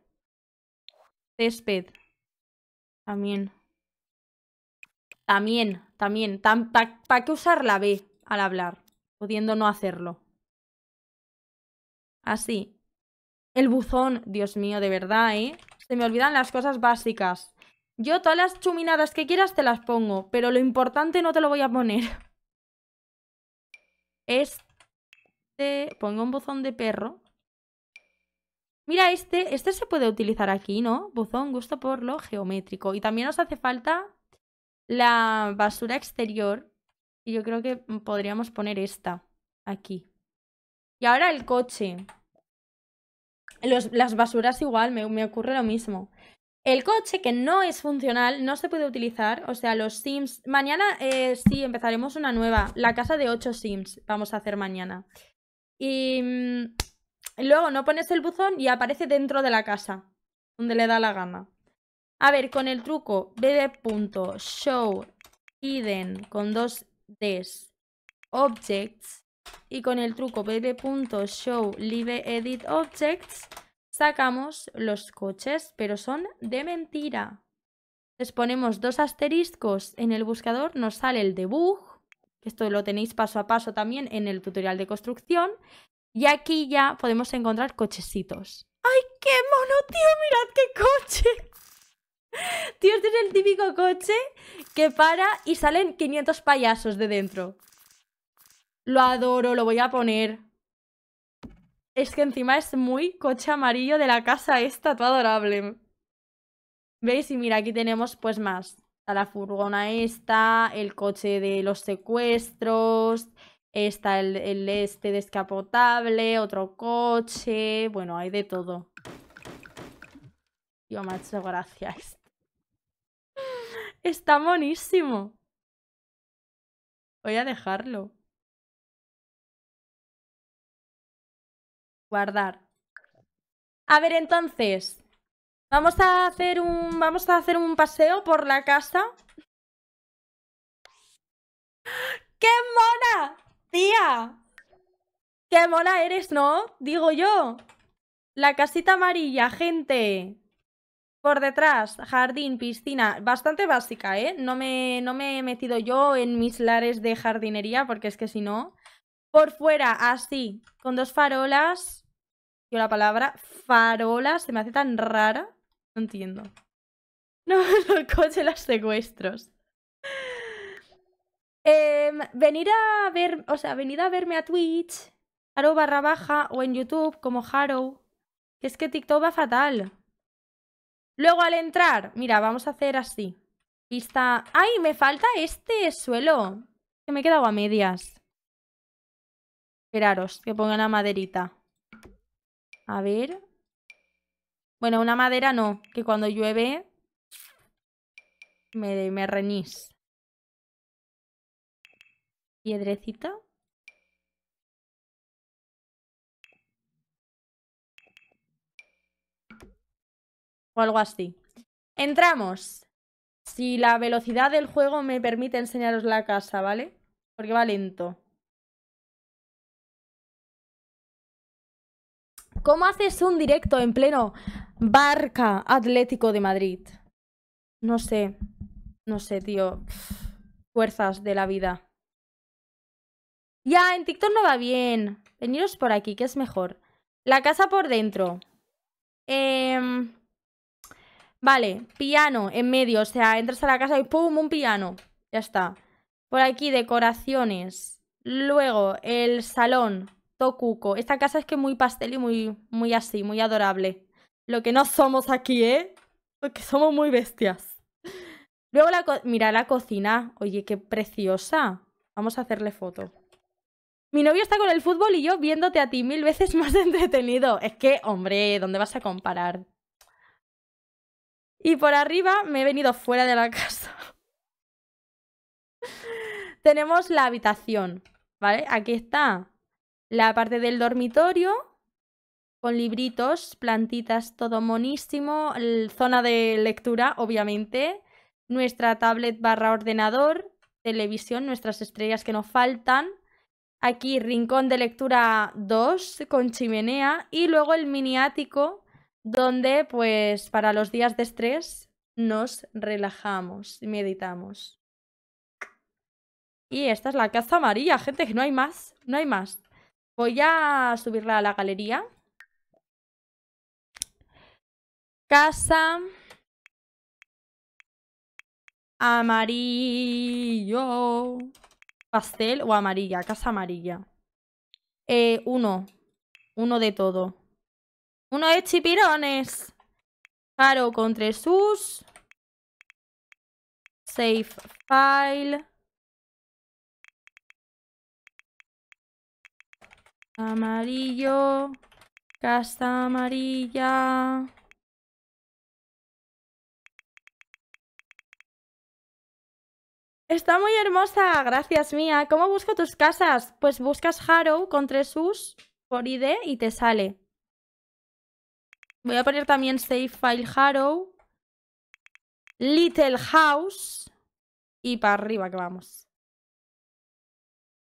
césped. También. También, también. ¿Para qué usar la B al hablar? Pudiendo no hacerlo. Así. El buzón, Dios mío, de verdad, ¿eh? Se me olvidan las cosas básicas. Yo todas las chuminadas que quieras te las pongo, pero lo importante no te lo voy a poner. Este... Pongo un buzón de perro. Mira, este, este se puede utilizar aquí, ¿no? Buzón, gusto por lo geométrico. Y también nos hace falta la basura exterior. Y yo creo que podríamos poner esta aquí. Y ahora el coche. las basuras igual, me, ocurre lo mismo. El coche que no es funcional no se puede utilizar, o sea, los sims... Mañana eh, sí, empezaremos una nueva, la casa de 8 sims vamos a hacer mañana. Y mm, Luego no pones el buzón y aparece dentro de la casa, donde le da la gana. A ver, con el truco bb.show hidden con dos Ds objects y con el truco bb.show live edit objects sacamos los coches, pero son de mentira. Les ponemos dos asteriscos en el buscador, nos sale el debug, esto lo tenéis paso a paso también en el tutorial de construcción, y aquí ya podemos encontrar cochecitos. ¡Ay, qué mono, tío! ¡Mirad qué coche! Tío, este es el típico coche que para y salen 500 payasos de dentro. Lo adoro, lo voy a poner. Es que encima es muy coche amarillo de la casa esta, todo adorable. ¿Veis? Y mira, aquí tenemos pues más. Está la furgona esta, el coche de los secuestros, Está el, este descapotable, otro coche. Bueno, hay de todo. Yo me gracias Está monísimo. Voy a dejarlo. Guardar. A ver, entonces. Vamos a hacer un. Vamos a hacer un paseo por la casa. ¡Qué mona! ¡Tía! ¡Qué mola eres, ¿no? Digo yo. La casita amarilla, gente. Por detrás, jardín, piscina. Bastante básica, ¿eh? No me, no me he metido yo en mis lares de jardinería porque es que si no... Por fuera, así, con dos farolas. Yo la palabra farolas se me hace tan rara. No entiendo. No, el coche, las secuestros. Em, a ver, o sea, venid a verme a Twitch, Haro barra baja, o en YouTube como Harrow. Es que TikTok va fatal. Luego al entrar, mira, vamos a hacer así. Pista... ¡Ay, me falta este suelo! Que me he quedado a medias. Esperaros, que ponga una maderita. A ver. Bueno, una madera no, que cuando llueve me, me renís piedrecita. O algo así. Entramos. Si la velocidad del juego me permite enseñaros la casa, ¿vale? Porque va lento. ¿Cómo haces un directo en pleno Barca Atlético de Madrid? No sé, no sé, tío. Fuerzas de la vida. Ya, en TikTok no va bien. Veniros por aquí, que es mejor. La casa por dentro. Em, vale, piano en medio. O sea, entras a la casa y ¡pum! Un piano. Ya está. Por aquí, decoraciones. Luego, el salón. Tokuko. Esta casa es que muy pastel y muy, muy así, muy adorable. Lo que no somos aquí, ¿eh? Porque somos muy bestias. Luego la... Mira la cocina. Oye, qué preciosa. Vamos a hacerle foto. Mi novio está con el fútbol y yo viéndote a ti mil veces más entretenido. Es que, hombre, ¿dónde vas a comparar? Y por arriba me he venido fuera de la casa. Tenemos la habitación, ¿vale? Aquí está la parte del dormitorio con libritos, plantitas, todo monísimo, zona de lectura, obviamente, nuestra tablet barra ordenador, televisión, nuestras estrellas que nos faltan, Aquí rincón de lectura 2 con chimenea y luego el mini ático donde pues para los días de estrés nos relajamos y meditamos. Y esta es la casa amarilla, gente, que no hay más, no hay más. Voy a subirla a la galería. Casa amarillo pastel o amarilla, casa amarilla. Eh, uno. Uno de todo. Uno de chipirones. Caro contra sus. Save file. Amarillo. Casa amarilla. Está muy hermosa, gracias mía. ¿Cómo busco tus casas? Pues buscas Harrow con tres sus por ID y te sale. Voy a poner también Save File Harrow. Little House. Y para arriba que vamos.